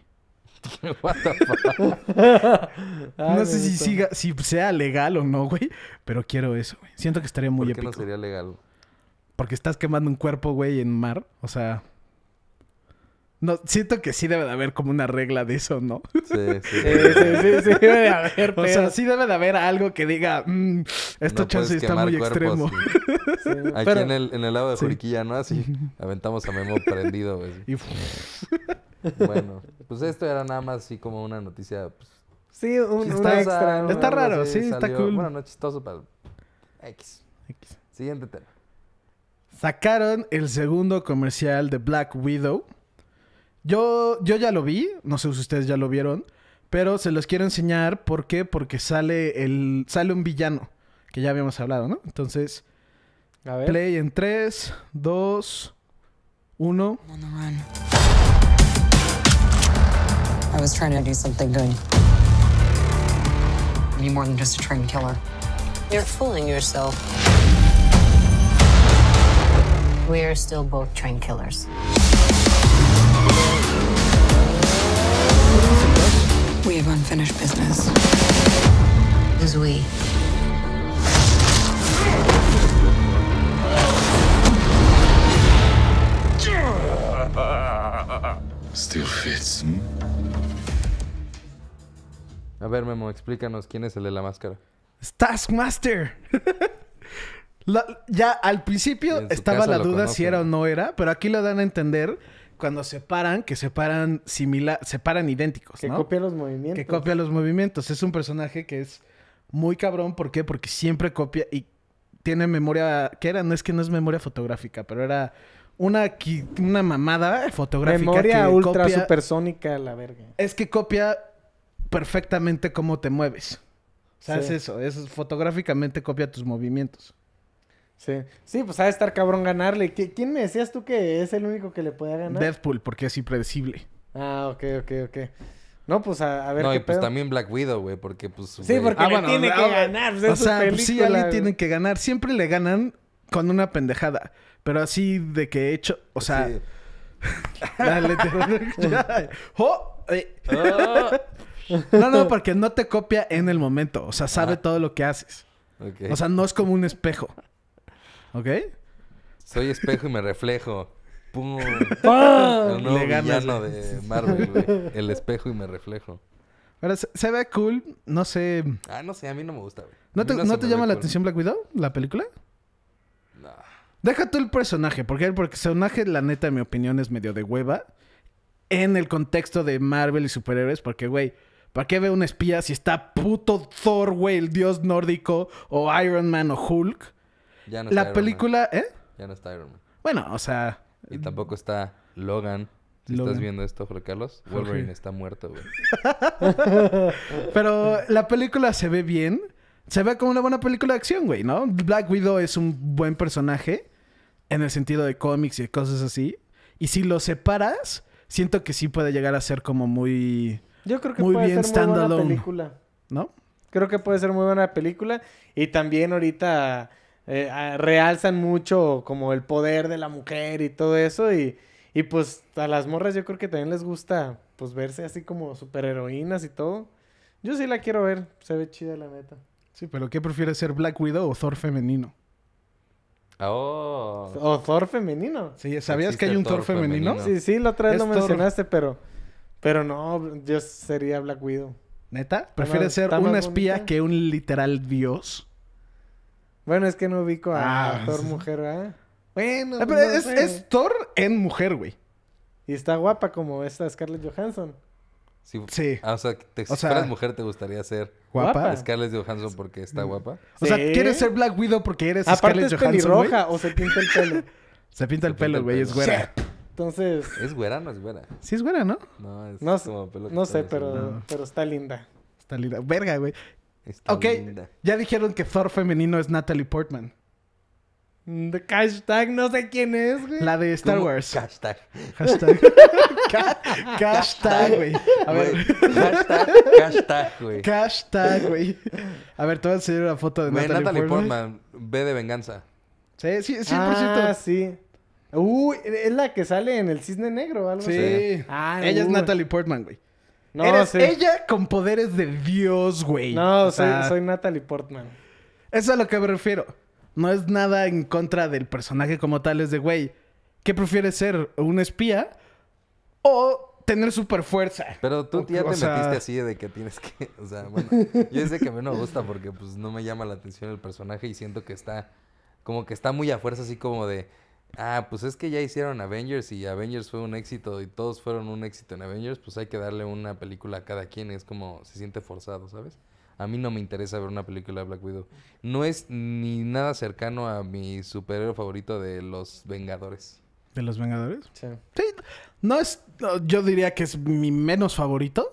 no sé si, siga, sea legal o no, güey, pero quiero eso, güey. Siento que estaría muy ¿Por qué no sería legal? Porque estás quemando un cuerpo, güey, en mar. O sea, no, siento que sí debe de haber como una regla de eso, ¿no? Sí, sí. Eh, sí, sí, sí debe de haber. Pero... O sea, sí debe de haber algo que diga, mm, esto no chance está muy cuerpos, extremo. Aquí en, el, en el lado de Juriquilla, ¿no? Así aventamos a Memo prendido, güey. Y... bueno, pues esto era nada más así como una noticia. Pues, sí, un, extra. Está raro, sí, está cool. Bueno, no chistoso, pero. X. X. Siguiente tema. Sacaron el segundo comercial de Black Widow. Yo, yo ya lo vi, no sé si ustedes ya lo vieron, pero se los quiero enseñar. ¿Por qué? Porque sale, el, sale un villano, que ya habíamos hablado, ¿no? Entonces, A ver. play en 3, 2, 1. I was trying to do something good. You more than just a killer. You're fooling yourself. We are still both train killers. We have unfinished business. we? Still fits. Hmm? A ver, Memo, explícanos quién es el de la máscara. Es Taskmaster. ya al principio estaba la duda si era o no era, pero aquí lo dan a entender cuando se paran, que se paran similar, se idénticos, que copia los movimientos. Que copia los movimientos. Es un personaje que es muy cabrón. ¿Por qué? Porque siempre copia y tiene memoria. ¿Qué era? No es que no es memoria fotográfica, pero era una, una mamada fotográfica. Memoria ultra supersónica, la verga. Es que copia perfectamente cómo te mueves. O sea, es eso. Es, fotográficamente copia tus movimientos. Sí. sí, pues ha estar cabrón ganarle. ¿Quién me decías tú que es el único que le puede ganar? Deadpool, porque es impredecible. Ah, ok, ok, ok. No, pues a, ver. No, y pues también Black Widow, güey, porque pues. Sí, porque ah, tiene que ganar. Pues, o sea, pues, sí, tienen que ganar. Siempre le ganan con una pendejada. Pero así de que he hecho. O sea. Dale, te... Oh, eh. ah. No, no, porque no te copia en el momento. O sea, sabe todo lo que haces. O sea, no es como un espejo. ¿Ok? Soy espejo y me reflejo. ¡Pum! El villano de Marvel, güey. El espejo y me reflejo. Ahora, se, ve cool, no sé. Ah, no sé, a mí no me gusta, güey. ¿No te, llama la atención Black Widow? ¿La película? No. Deja tú el personaje, porque el personaje, la neta, en mi opinión, es medio de hueva. En el contexto de Marvel y superhéroes, porque, güey, ¿para qué ve un espía si está puto Thor, güey, el dios nórdico, o Iron Man o Hulk? la película, ¿eh? Ya no está Iron Man. Bueno, o sea. Y mm. tampoco está Logan. Si estás viendo esto, Jorge Carlos, Wolverine está muerto, güey. Pero la película se ve bien. Se ve como una buena película de acción, güey, ¿no? Black Widow es un buen personaje en el sentido de cómics y cosas así. Y si lo separas, siento que sí puede llegar a ser como muy. Yo creo que muy puede bien ser muy buena película. ¿No? Creo que puede ser muy buena película. Y también ahorita. Eh, realzan mucho como el poder de la mujer y todo eso. Y, pues a las morras yo creo que también les gusta pues verse así como superheroínas y todo. Yo sí la quiero ver, se ve chida la neta. Sí, pero ¿qué prefieres ser Black Widow o Thor femenino? Oh. O Thor femenino. Sí, ¿sabías que hay un Thor, femenino? Sí, sí, la otra vez lo mencionaste, pero pero no, yo sería Black Widow. ¿Neta? ¿Prefieres ser una espía que un literal dios? Bueno, es que no ubico a ah. Thor mujer, ¿verdad? Bueno, ah, pues es, Thor en mujer, güey. Y está guapa como esta Scarlett Johansson. Sí. Ah, o sea, si fueras mujer, ¿te gustaría ser guapa? Scarlett Johansson porque está guapa. O sea, ¿quieres ser Black Widow porque eres Aparte Scarlett es roja o se pinta el pelo? se pinta el pelo, güey, es güera. Entonces. ¿Es güera o no es güera? Sí, es güera, ¿no? No, es no, como pelo No sé, pero, pero está linda. Está linda. Verga, güey ok, ya dijeron que Thor femenino es Natalie Portman. The mm, hashtag, no sé quién es, güey. La de Star Wars. Hashtag. Hashtag. hashtag, güey. A ver. Hashtag, hashtag, güey. Hashtag, güey. A ver, te voy a enseñar una foto de Natalie, Natalie Portman. ve de venganza. Sí, sí, 100%. Ah, sí. Uy, e-, es la que sale en el cisne negro, o algo así. Sí. Ah, Ella es uh. Natalie Portman, güey. No, Eres ella con poderes de Dios, güey. No, soy, soy Natalie Portman. Eso es a lo que me refiero. No es nada en contra del personaje como tal, es de, güey, ¿qué prefieres ser? ¿Un espía? ¿O tener super fuerza. Pero tú ya te metiste así de que tienes que, o sea, bueno, yo sé que a no me gusta porque pues no me llama la atención el personaje y siento que está como que está muy a fuerza así como de ah, pues es que ya hicieron Avengers y Avengers fue un éxito y todos fueron un éxito en Avengers, pues hay que darle una película a cada quien, es como se siente forzado, ¿sabes? A mí no me interesa ver una película de Black Widow. No es ni nada cercano a mi superhéroe favorito de los Vengadores. ¿De los Vengadores? Sí. Sí, no es, yo diría que es mi menos favorito.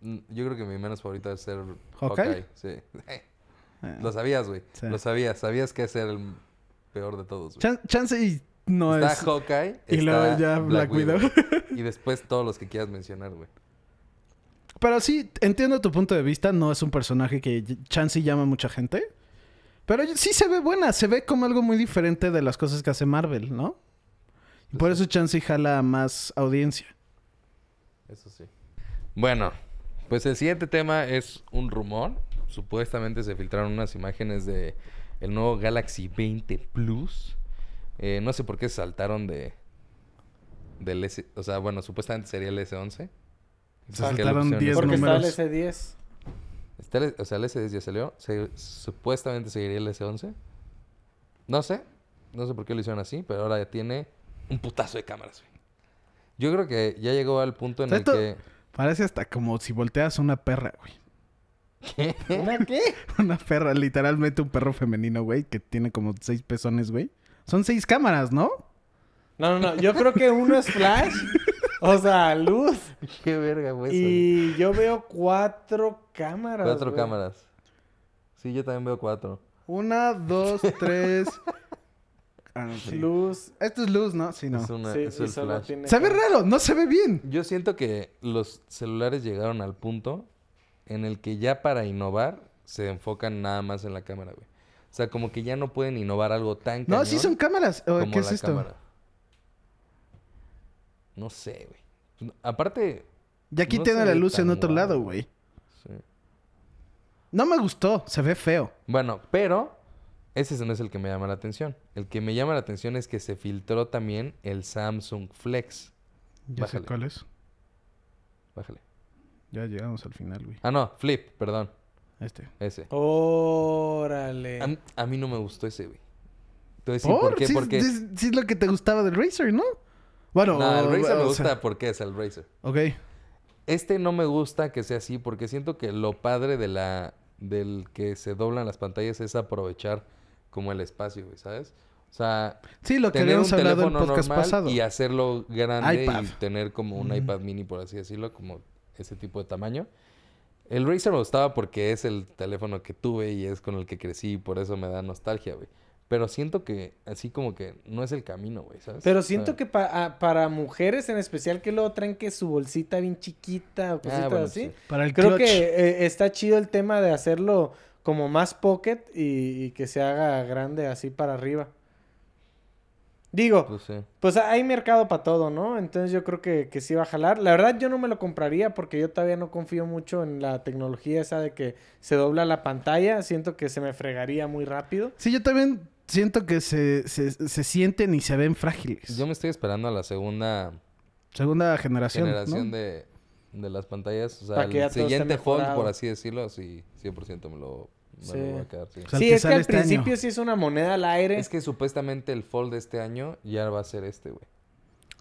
Mm, yo creo que mi menos favorito es ser Hawkeye. Sí. Lo sabías, güey. Lo sabías. Sabías que es el peor de todos, güey. chance y no está Hawkeye, y luego ya Black, Widow. y después todos los que quieras mencionar, güey. Pero sí, entiendo tu punto de vista. No es un personaje que chance llama a mucha gente. Pero sí se ve buena. Se ve como algo muy diferente de las cosas que hace Marvel, ¿no? por pues eso chance jala más audiencia. Eso sí. Bueno, pues el siguiente tema es un rumor. Supuestamente se filtraron unas imágenes de el nuevo Galaxy 20 Plus. Eh, no sé por qué saltaron de. Del O sea, bueno, supuestamente sería el S11. saltaron 10 Porque está el S10. o sea, el S10 ya salió. supuestamente seguiría el S11. No sé. No sé por qué lo hicieron así, pero ahora ya tiene un putazo de cámaras, Yo creo que ya llegó al punto en el que. Parece hasta como si volteas una perra, güey. ¿Una qué? Una perra, literalmente un perro femenino, güey, que tiene como seis pezones, güey. Son seis cámaras, ¿no? No, no, no. Yo creo que uno es flash. O sea, luz. Qué verga, güey. Y yo veo cuatro cámaras. Cuatro cámaras. Sí, yo también veo cuatro. Una, dos, tres. Ah, luz. Esto es luz, ¿no? Sí, no. Es Se ve raro, no se ve bien. Yo siento que los celulares llegaron al punto en el que ya para innovar se enfocan nada más en la cámara, güey. O sea, como que ya no pueden innovar algo tan No, sí son cámaras. ¿Qué es esto? No sé, güey. Aparte... Y aquí tiene la luz en otro lado, güey. Sí. No me gustó. Se ve feo. Bueno, pero... Ese no es el que me llama la atención. El que me llama la atención es que se filtró también el Samsung Flex. ¿Ya sé cuál es? Bájale. Ya llegamos al final, güey. Ah, no, Flip, perdón. Este. Ese. Órale. A, mí no me gustó ese, güey. Entonces, ¿Por? qué? Porque... Sí, es lo que te gustaba del Racer, ¿no? Bueno, no, el Racer me gusta porque es el Racer. Ok. Este no me gusta que sea así porque siento que lo padre de la del que se doblan las pantallas es aprovechar como el espacio, güey, ¿sabes? O sea, sí, lo que tener un teléfono normal pasado. y hacerlo grande y tener como un iPad mini, por así decirlo, como ese tipo de tamaño. El Razer me gustaba porque es el teléfono que tuve y es con el que crecí y por eso me da nostalgia, güey. Pero siento que así como que no es el camino, güey, ¿sabes? Pero siento que ah, para mujeres en especial que luego traen que su bolsita bien chiquita o ah, cositas así. Para el Creo que eh, está chido el tema de hacerlo como más pocket y, que se haga grande así para arriba. Digo, pues, pues, hay mercado para todo, ¿no? Entonces yo creo que, sí va a jalar. La verdad yo no me lo compraría porque yo todavía no confío mucho en la tecnología esa de que se dobla la pantalla. Siento que se me fregaría muy rápido. Sí, yo también siento que se, sienten y se ven frágiles. Yo me estoy esperando a la segunda... Segunda generación, de, de las pantallas. O sea, el siguiente fold por así decirlo, sí, 100% me lo Sí. es que al este principio sí es una moneda al aire. Es que supuestamente el fall de este año ya va a ser este, güey.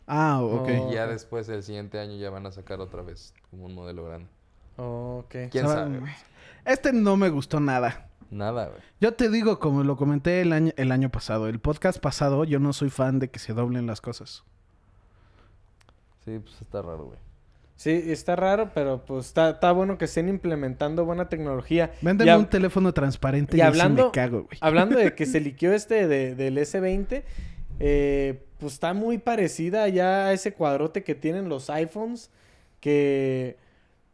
Ah, ok. Y ya después, del siguiente año, ya van a sacar otra vez como un modelo grande. ok. Ah, mm. Este no me gustó nada. Nada, güey. Yo te digo, como lo comenté el año, el año pasado, el podcast pasado, yo no soy fan de que se doblen las cosas. Sí, pues está raro, güey. Sí, está raro, pero pues está, bueno que estén implementando buena tecnología. Véndeme un teléfono transparente y, hablando, me cago, güey. Hablando de que se liqueó este de, del S20, eh, pues está muy parecida ya a ese cuadrote que tienen los iPhones, que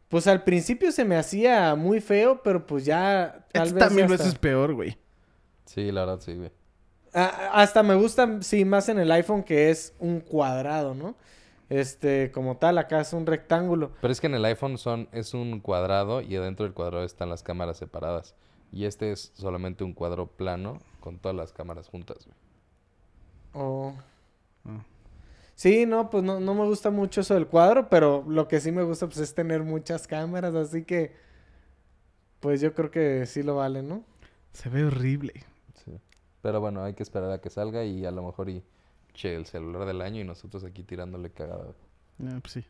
pues al principio se me hacía muy feo, pero pues ya este tal vez... También hasta... veces peor, güey. Sí, la verdad, sí, güey. Ah, hasta me gusta, sí, más en el iPhone que es un cuadrado, ¿no? este, como tal, acá es un rectángulo. Pero es que en el iPhone son, es un cuadrado y adentro del cuadrado están las cámaras separadas. Y este es solamente un cuadro plano con todas las cámaras juntas, oh. ah. Sí, no, pues no, me gusta mucho eso del cuadro, pero lo que sí me gusta pues, es tener muchas cámaras, así que pues yo creo que sí lo vale, ¿no? Se ve horrible. Sí. Pero bueno, hay que esperar a que salga y a lo mejor y che, el celular del año y nosotros aquí tirándole cagada. Ah, pues sí.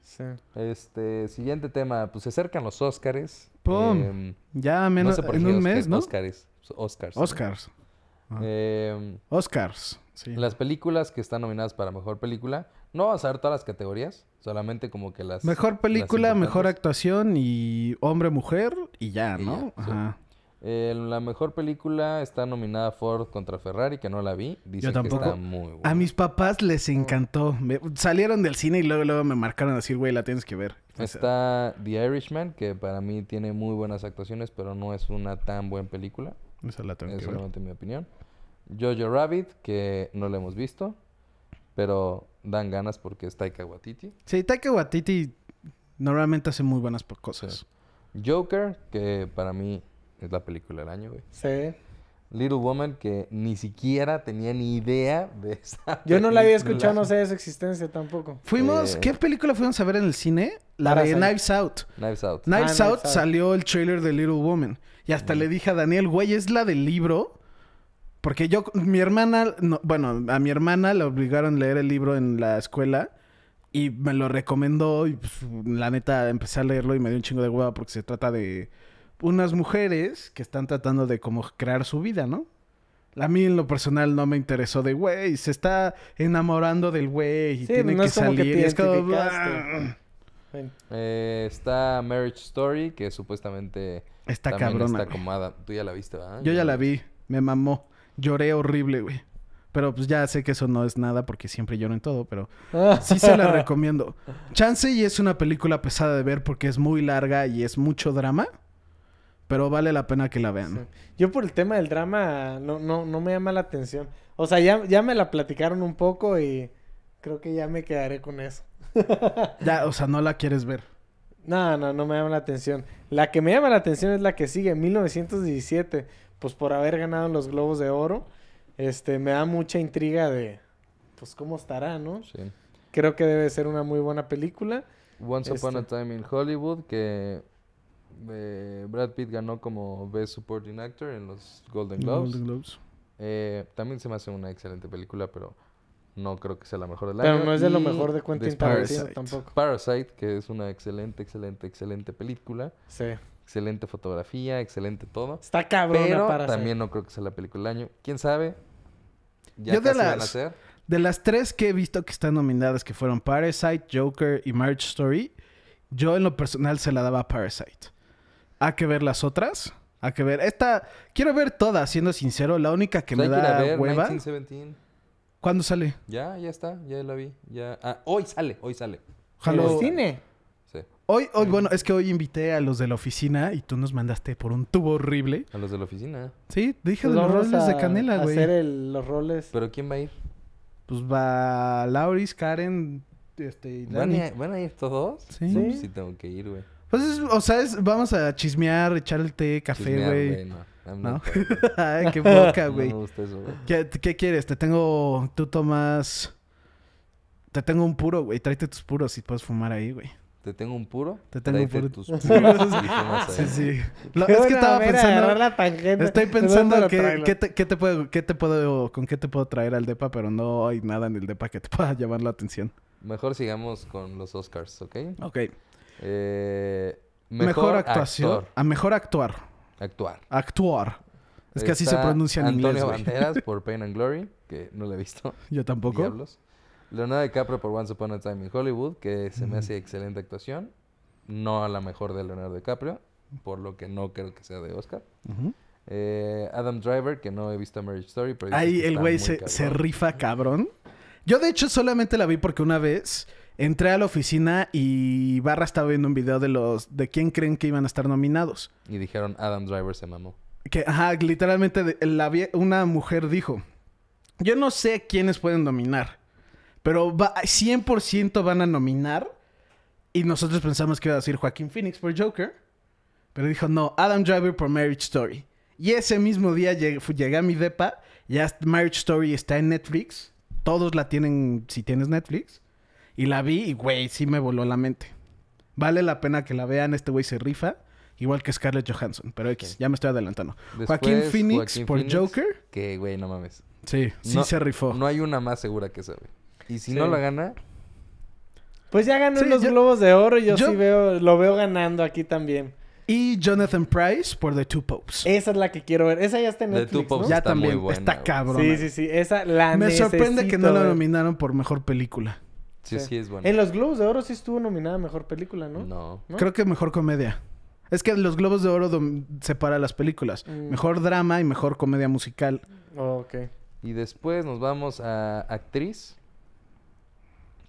Este, siguiente tema, pues se acercan los Oscars. ¡Pum! Em, ya menos, no un Oscar, mes, ¿no? Óscars. Oscars. Ah. Em, sí. Las películas que están nominadas para mejor película, no vas a ver todas las categorías, solamente como que las. Mejor película, mejor actuación y hombre-mujer y ya, ¿no? Ajá. Eh, la mejor película está nominada Ford contra Ferrari, que no la vi. Dicen Yo tampoco. Que está muy buena. A mis papás les encantó. salieron del cine y luego, luego me marcaron a decir, güey, la tienes que ver. Está The Irishman, que para mí tiene muy buenas actuaciones, pero no es una tan buena película. Esa la tengo es que ver. solamente mi opinión. Jojo Rabbit, que no la hemos visto, pero dan ganas porque es Taika Waititi. Sí, Taika Waititi normalmente hace muy buenas cosas. Joker, que para mí es la película del año, güey. Sí. Little Woman, que ni siquiera tenía ni idea de esa. Yo no la había escuchado, no sé de su existencia tampoco. Fuimos, eh, ¿qué película fuimos a ver en el cine? La de Knives Out. Knives Out. Knives, ah, Out, salió el trailer de Little Woman. Y hasta mm. le dije a Daniel, güey, es la del libro. Porque yo, mi hermana, bueno, a mi hermana le obligaron a leer el libro en la escuela. Y me lo recomendó. Y pues, la neta, empecé a leerlo y me dio un chingo de hueva porque se trata de unas mujeres que están tratando de como crear su vida, ¿no? A mí en lo personal no me interesó de, güey, se está enamorando del güey y tiene que salir. Que ah". eh, está Marriage Story, que supuestamente está cabrona. Está comada. Tú ya la viste, ¿verdad? Yo ya la vi, me mamó. Lloré horrible, güey. Pero pues ya sé que eso no es nada porque siempre lloro en todo, pero sí se la recomiendo. Chance y es una película pesada de ver porque es muy larga y es mucho drama. Pero vale la pena que la vean. Yo por el tema del drama no, no, no me llama la atención. O sea, ya, ya me la platicaron un poco y creo que ya me quedaré con eso. ya, o sea, no la quieres ver. No, no, no me llama la atención. La que me llama la atención es la que sigue, 1917. Pues por haber ganado los Globos de Oro, este, me da mucha intriga de, pues, cómo estará, ¿no? Sí. Creo que debe ser una muy buena película. Once Upon a este. Time in Hollywood, que eh, Brad Pitt ganó como Best Supporting Actor en los Golden Globes. Eh, también se me hace una excelente película, pero no creo que sea la mejor del año. Pero no es de lo mejor de cuentas tampoco. Parasite, que es una excelente, excelente, excelente película. Sí. Excelente fotografía, excelente todo. Está cabrón. Pero también no creo que sea la película del año. ¿Quién sabe? Ya Yo de las... a De las tres que he visto que están nominadas, que fueron Parasite, Joker y March Story, yo en lo personal se la daba a Parasite. Hay que ver las otras. Hay que ver. Esta, quiero ver todas, siendo sincero. La única que me da ver, hueva. ¿Cuándo sale? Ya, ya está, ya la vi. Ya... Ah, hoy sale, hoy sale. Ojalá. cine? Sí. Hoy, hoy, bueno, es que hoy invité a los de la oficina y tú nos mandaste por un tubo horrible. A los de la oficina. Sí, dije de pues los roles de canela, güey. Hacer los roles. ¿Pero quién va a ir? Pues va Lauris, Karen, este, ¿Van, a, ir todos? Sí. Pues sí, sí tengo que ir, güey. Pues o sea, es, vamos a chismear, echar el té, café, güey. no. qué boca, güey. ¿Qué, quieres? Te tengo. Tú tomas. Te tengo un puro, güey. Tráete tus puros y puedes fumar ahí, güey. ¿Te tengo un puro? Te tengo un puro. Tus puros Sí, sí. es que estaba pensando. estoy pensando que, te, puedo, qué te puedo, con qué te puedo traer al depa, pero no hay nada en el depa que te pueda llamar la atención. Mejor sigamos con los Oscars, ¿ok? Ok. Eh, mejor, actuación. A mejor actuar. Actuar. Actuar. Es que así se pronuncia en inglés. Antonio Banderas por Pain and Glory, que no lo he visto. Yo tampoco. Leonardo DiCaprio por Once Upon a Time in Hollywood, que se me hace excelente actuación. No a la mejor de Leonardo DiCaprio, por lo que no creo que sea de Oscar. Eh, Adam Driver, que no he visto Marriage Story, pero... Ahí el güey se, rifa cabrón. Yo de hecho solamente la vi porque una vez Entré a la oficina y Barra estaba viendo un video de los de quién creen que iban a estar nominados. Y dijeron Adam Driver se mamó. Que ajá, literalmente una mujer dijo, "Yo no sé quiénes pueden nominar, pero 100% van a nominar." Y nosotros pensamos que iba a decir Joaquín Phoenix por Joker, pero dijo, "No, Adam Driver por Marriage Story." Y ese mismo día llegué a mi depa, ya Marriage Story está en Netflix, todos la tienen si tienes Netflix. Y la vi y, güey, sí me voló la mente. Vale la pena que la vean, este güey se rifa. Igual que Scarlett Johansson, pero X, ya me estoy adelantando. Joaquín Phoenix por Joker. Que, güey, no mames. Sí, sí se rifó. No hay una más segura que esa, Y si no la gana... Pues ya ganó los Globos de Oro y yo, sí veo, lo veo ganando aquí también. Y Jonathan Price por The Two Popes. Esa es la que quiero ver. Esa ya está en Netflix, The Two Ya también, está cabrón. Sí, sí, sí. Esa Me sorprende que no la nominaron por Mejor Película. Sí, sí, es bueno. En los Globos de Oro sí estuvo nominada mejor película, ¿no? No. no Creo que mejor comedia. Es que los Globos de Oro separa las películas. Mm. Mejor drama y mejor comedia musical. Oh, ok. Y después nos vamos a actriz.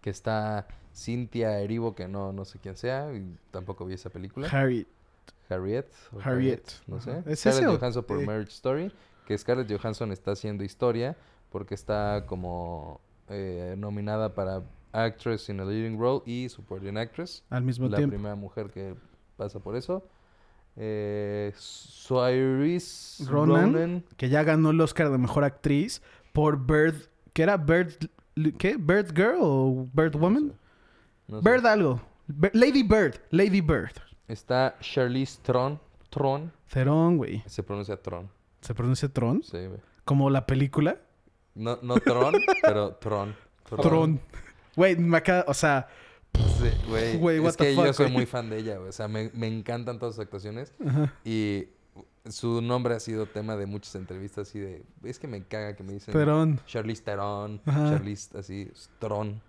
Que está Cynthia Erivo, que no, no sé quién sea. tampoco vi esa película. Harriet. Harriet. Harriet. no sé. ¿Es Scarlett Johansson por Marriage Story. Que Scarlett Johansson está haciendo historia porque está como eh, nominada para Actress in a Leading Role y Supporting Actress. Al mismo la tiempo. La primera mujer que pasa por eso. Eh, Ronan, que ya ganó el Oscar de Mejor Actriz por Bird, ¿Qué era Bird, ¿qué? Bird Girl o Bird Woman. Bird algo. Lady Bird, Lady Bird. Está Charlize Tron, Tron. güey. Se pronuncia Tron. ¿Se pronuncia Tron? Sí, güey. ¿Como la película? No, no Tron, pero Tron. Tron. Güey, me acaba... O sea... Pues, eh, güey, es que yo soy muy fan de ella, güey. O sea, me, encantan todas sus actuaciones. Y su nombre ha sido tema de muchas entrevistas así de... Es que me caga que me dicen... Perón. Charlize Theron. Charlize, así... Tron.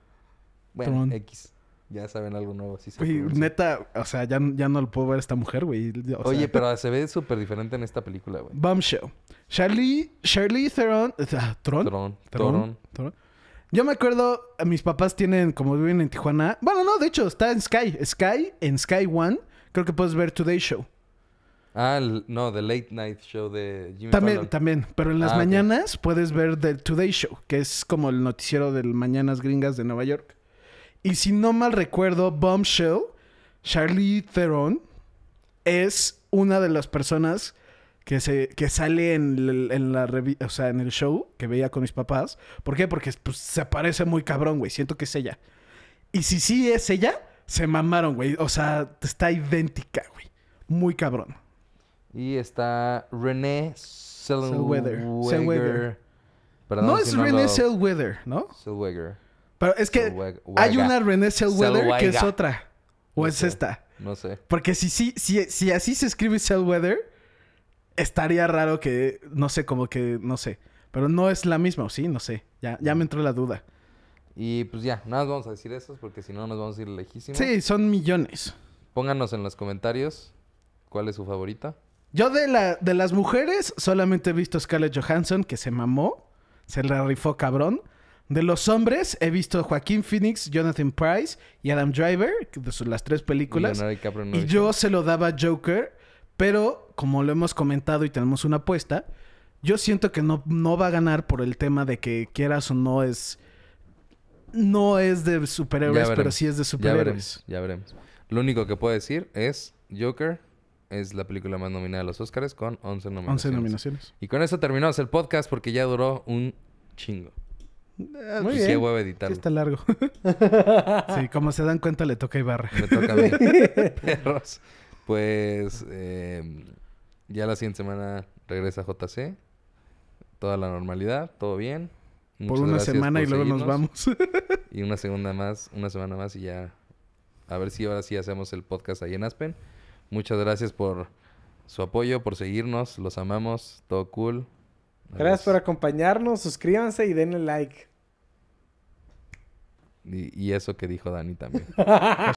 Bueno, X. Ya saben algo nuevo. Así güey, neta, o sea, ya, no lo puedo ver esta mujer, güey. Oye, pero se ve súper diferente en esta película, güey. Bumshow, Charlie... Charlize Theron... Tron. Tron. Tron. Yo me acuerdo, mis papás tienen, como viven en Tijuana. Bueno, no, de hecho, está en Sky. Sky, en Sky One, creo que puedes ver Today Show. Ah, no, The Late Night Show de Jimmy También, Fallon. también. Pero en las ah, mañanas puedes ver The Today Show, que es como el noticiero del Mañanas Gringas de Nueva York. Y si no mal recuerdo, Bombshell, Charlie Theron, es una de las personas que, se, que sale en, en la o sea, en el show que veía con mis papás. ¿Por qué? Porque pues, se parece muy cabrón, güey. Siento que es ella. Y si sí es ella, se mamaron, güey. O sea, está idéntica, güey. Muy cabrón. Y está René... Selwether. no es René Renee ¿no? Selwether. Pero es que hay una René Selwether que es otra. ¿O es esta? No sé. Porque si, si, si, así se escribe Selwether estaría raro que, no sé, como que, no sé. Pero no es la misma, ¿o sí? No sé. Ya, ya me entró la duda. Y pues ya, nada más vamos a decir eso. porque si no nos vamos a ir lejísimos. Sí, son millones. Pónganos en los comentarios cuál es su favorita. Yo de, la, de las mujeres solamente he visto Scarlett Johansson que se mamó, se la rifó cabrón. De los hombres he visto Joaquín Phoenix, Jonathan Price y Adam Driver, De sus las tres películas. Y, y yo se lo daba Joker pero, como lo hemos comentado y tenemos una apuesta, yo siento que no, va a ganar por el tema de que quieras o no es. No es de superhéroes, pero sí es de superhéroes. Ya veremos, Lo único que puedo decir es Joker es la película más nominada de los Oscars con 11 nominaciones. Y con eso terminamos el podcast porque ya duró un chingo. Ah, pues sí, Muy huevo editarlo. Sí está largo. sí, como se dan cuenta, le toca Ibarra. Le toca a mí. Perros. Pues ya la siguiente semana regresa JC. Toda la normalidad, todo bien. por una semana y luego nos vamos. y una segunda más, una semana más y ya. A ver si ahora sí hacemos el podcast ahí en Aspen. Muchas gracias por su apoyo, por seguirnos. Los amamos. Todo cool. Gracias por acompañarnos. Suscríbanse y denle like. Y, y eso que dijo Dani también.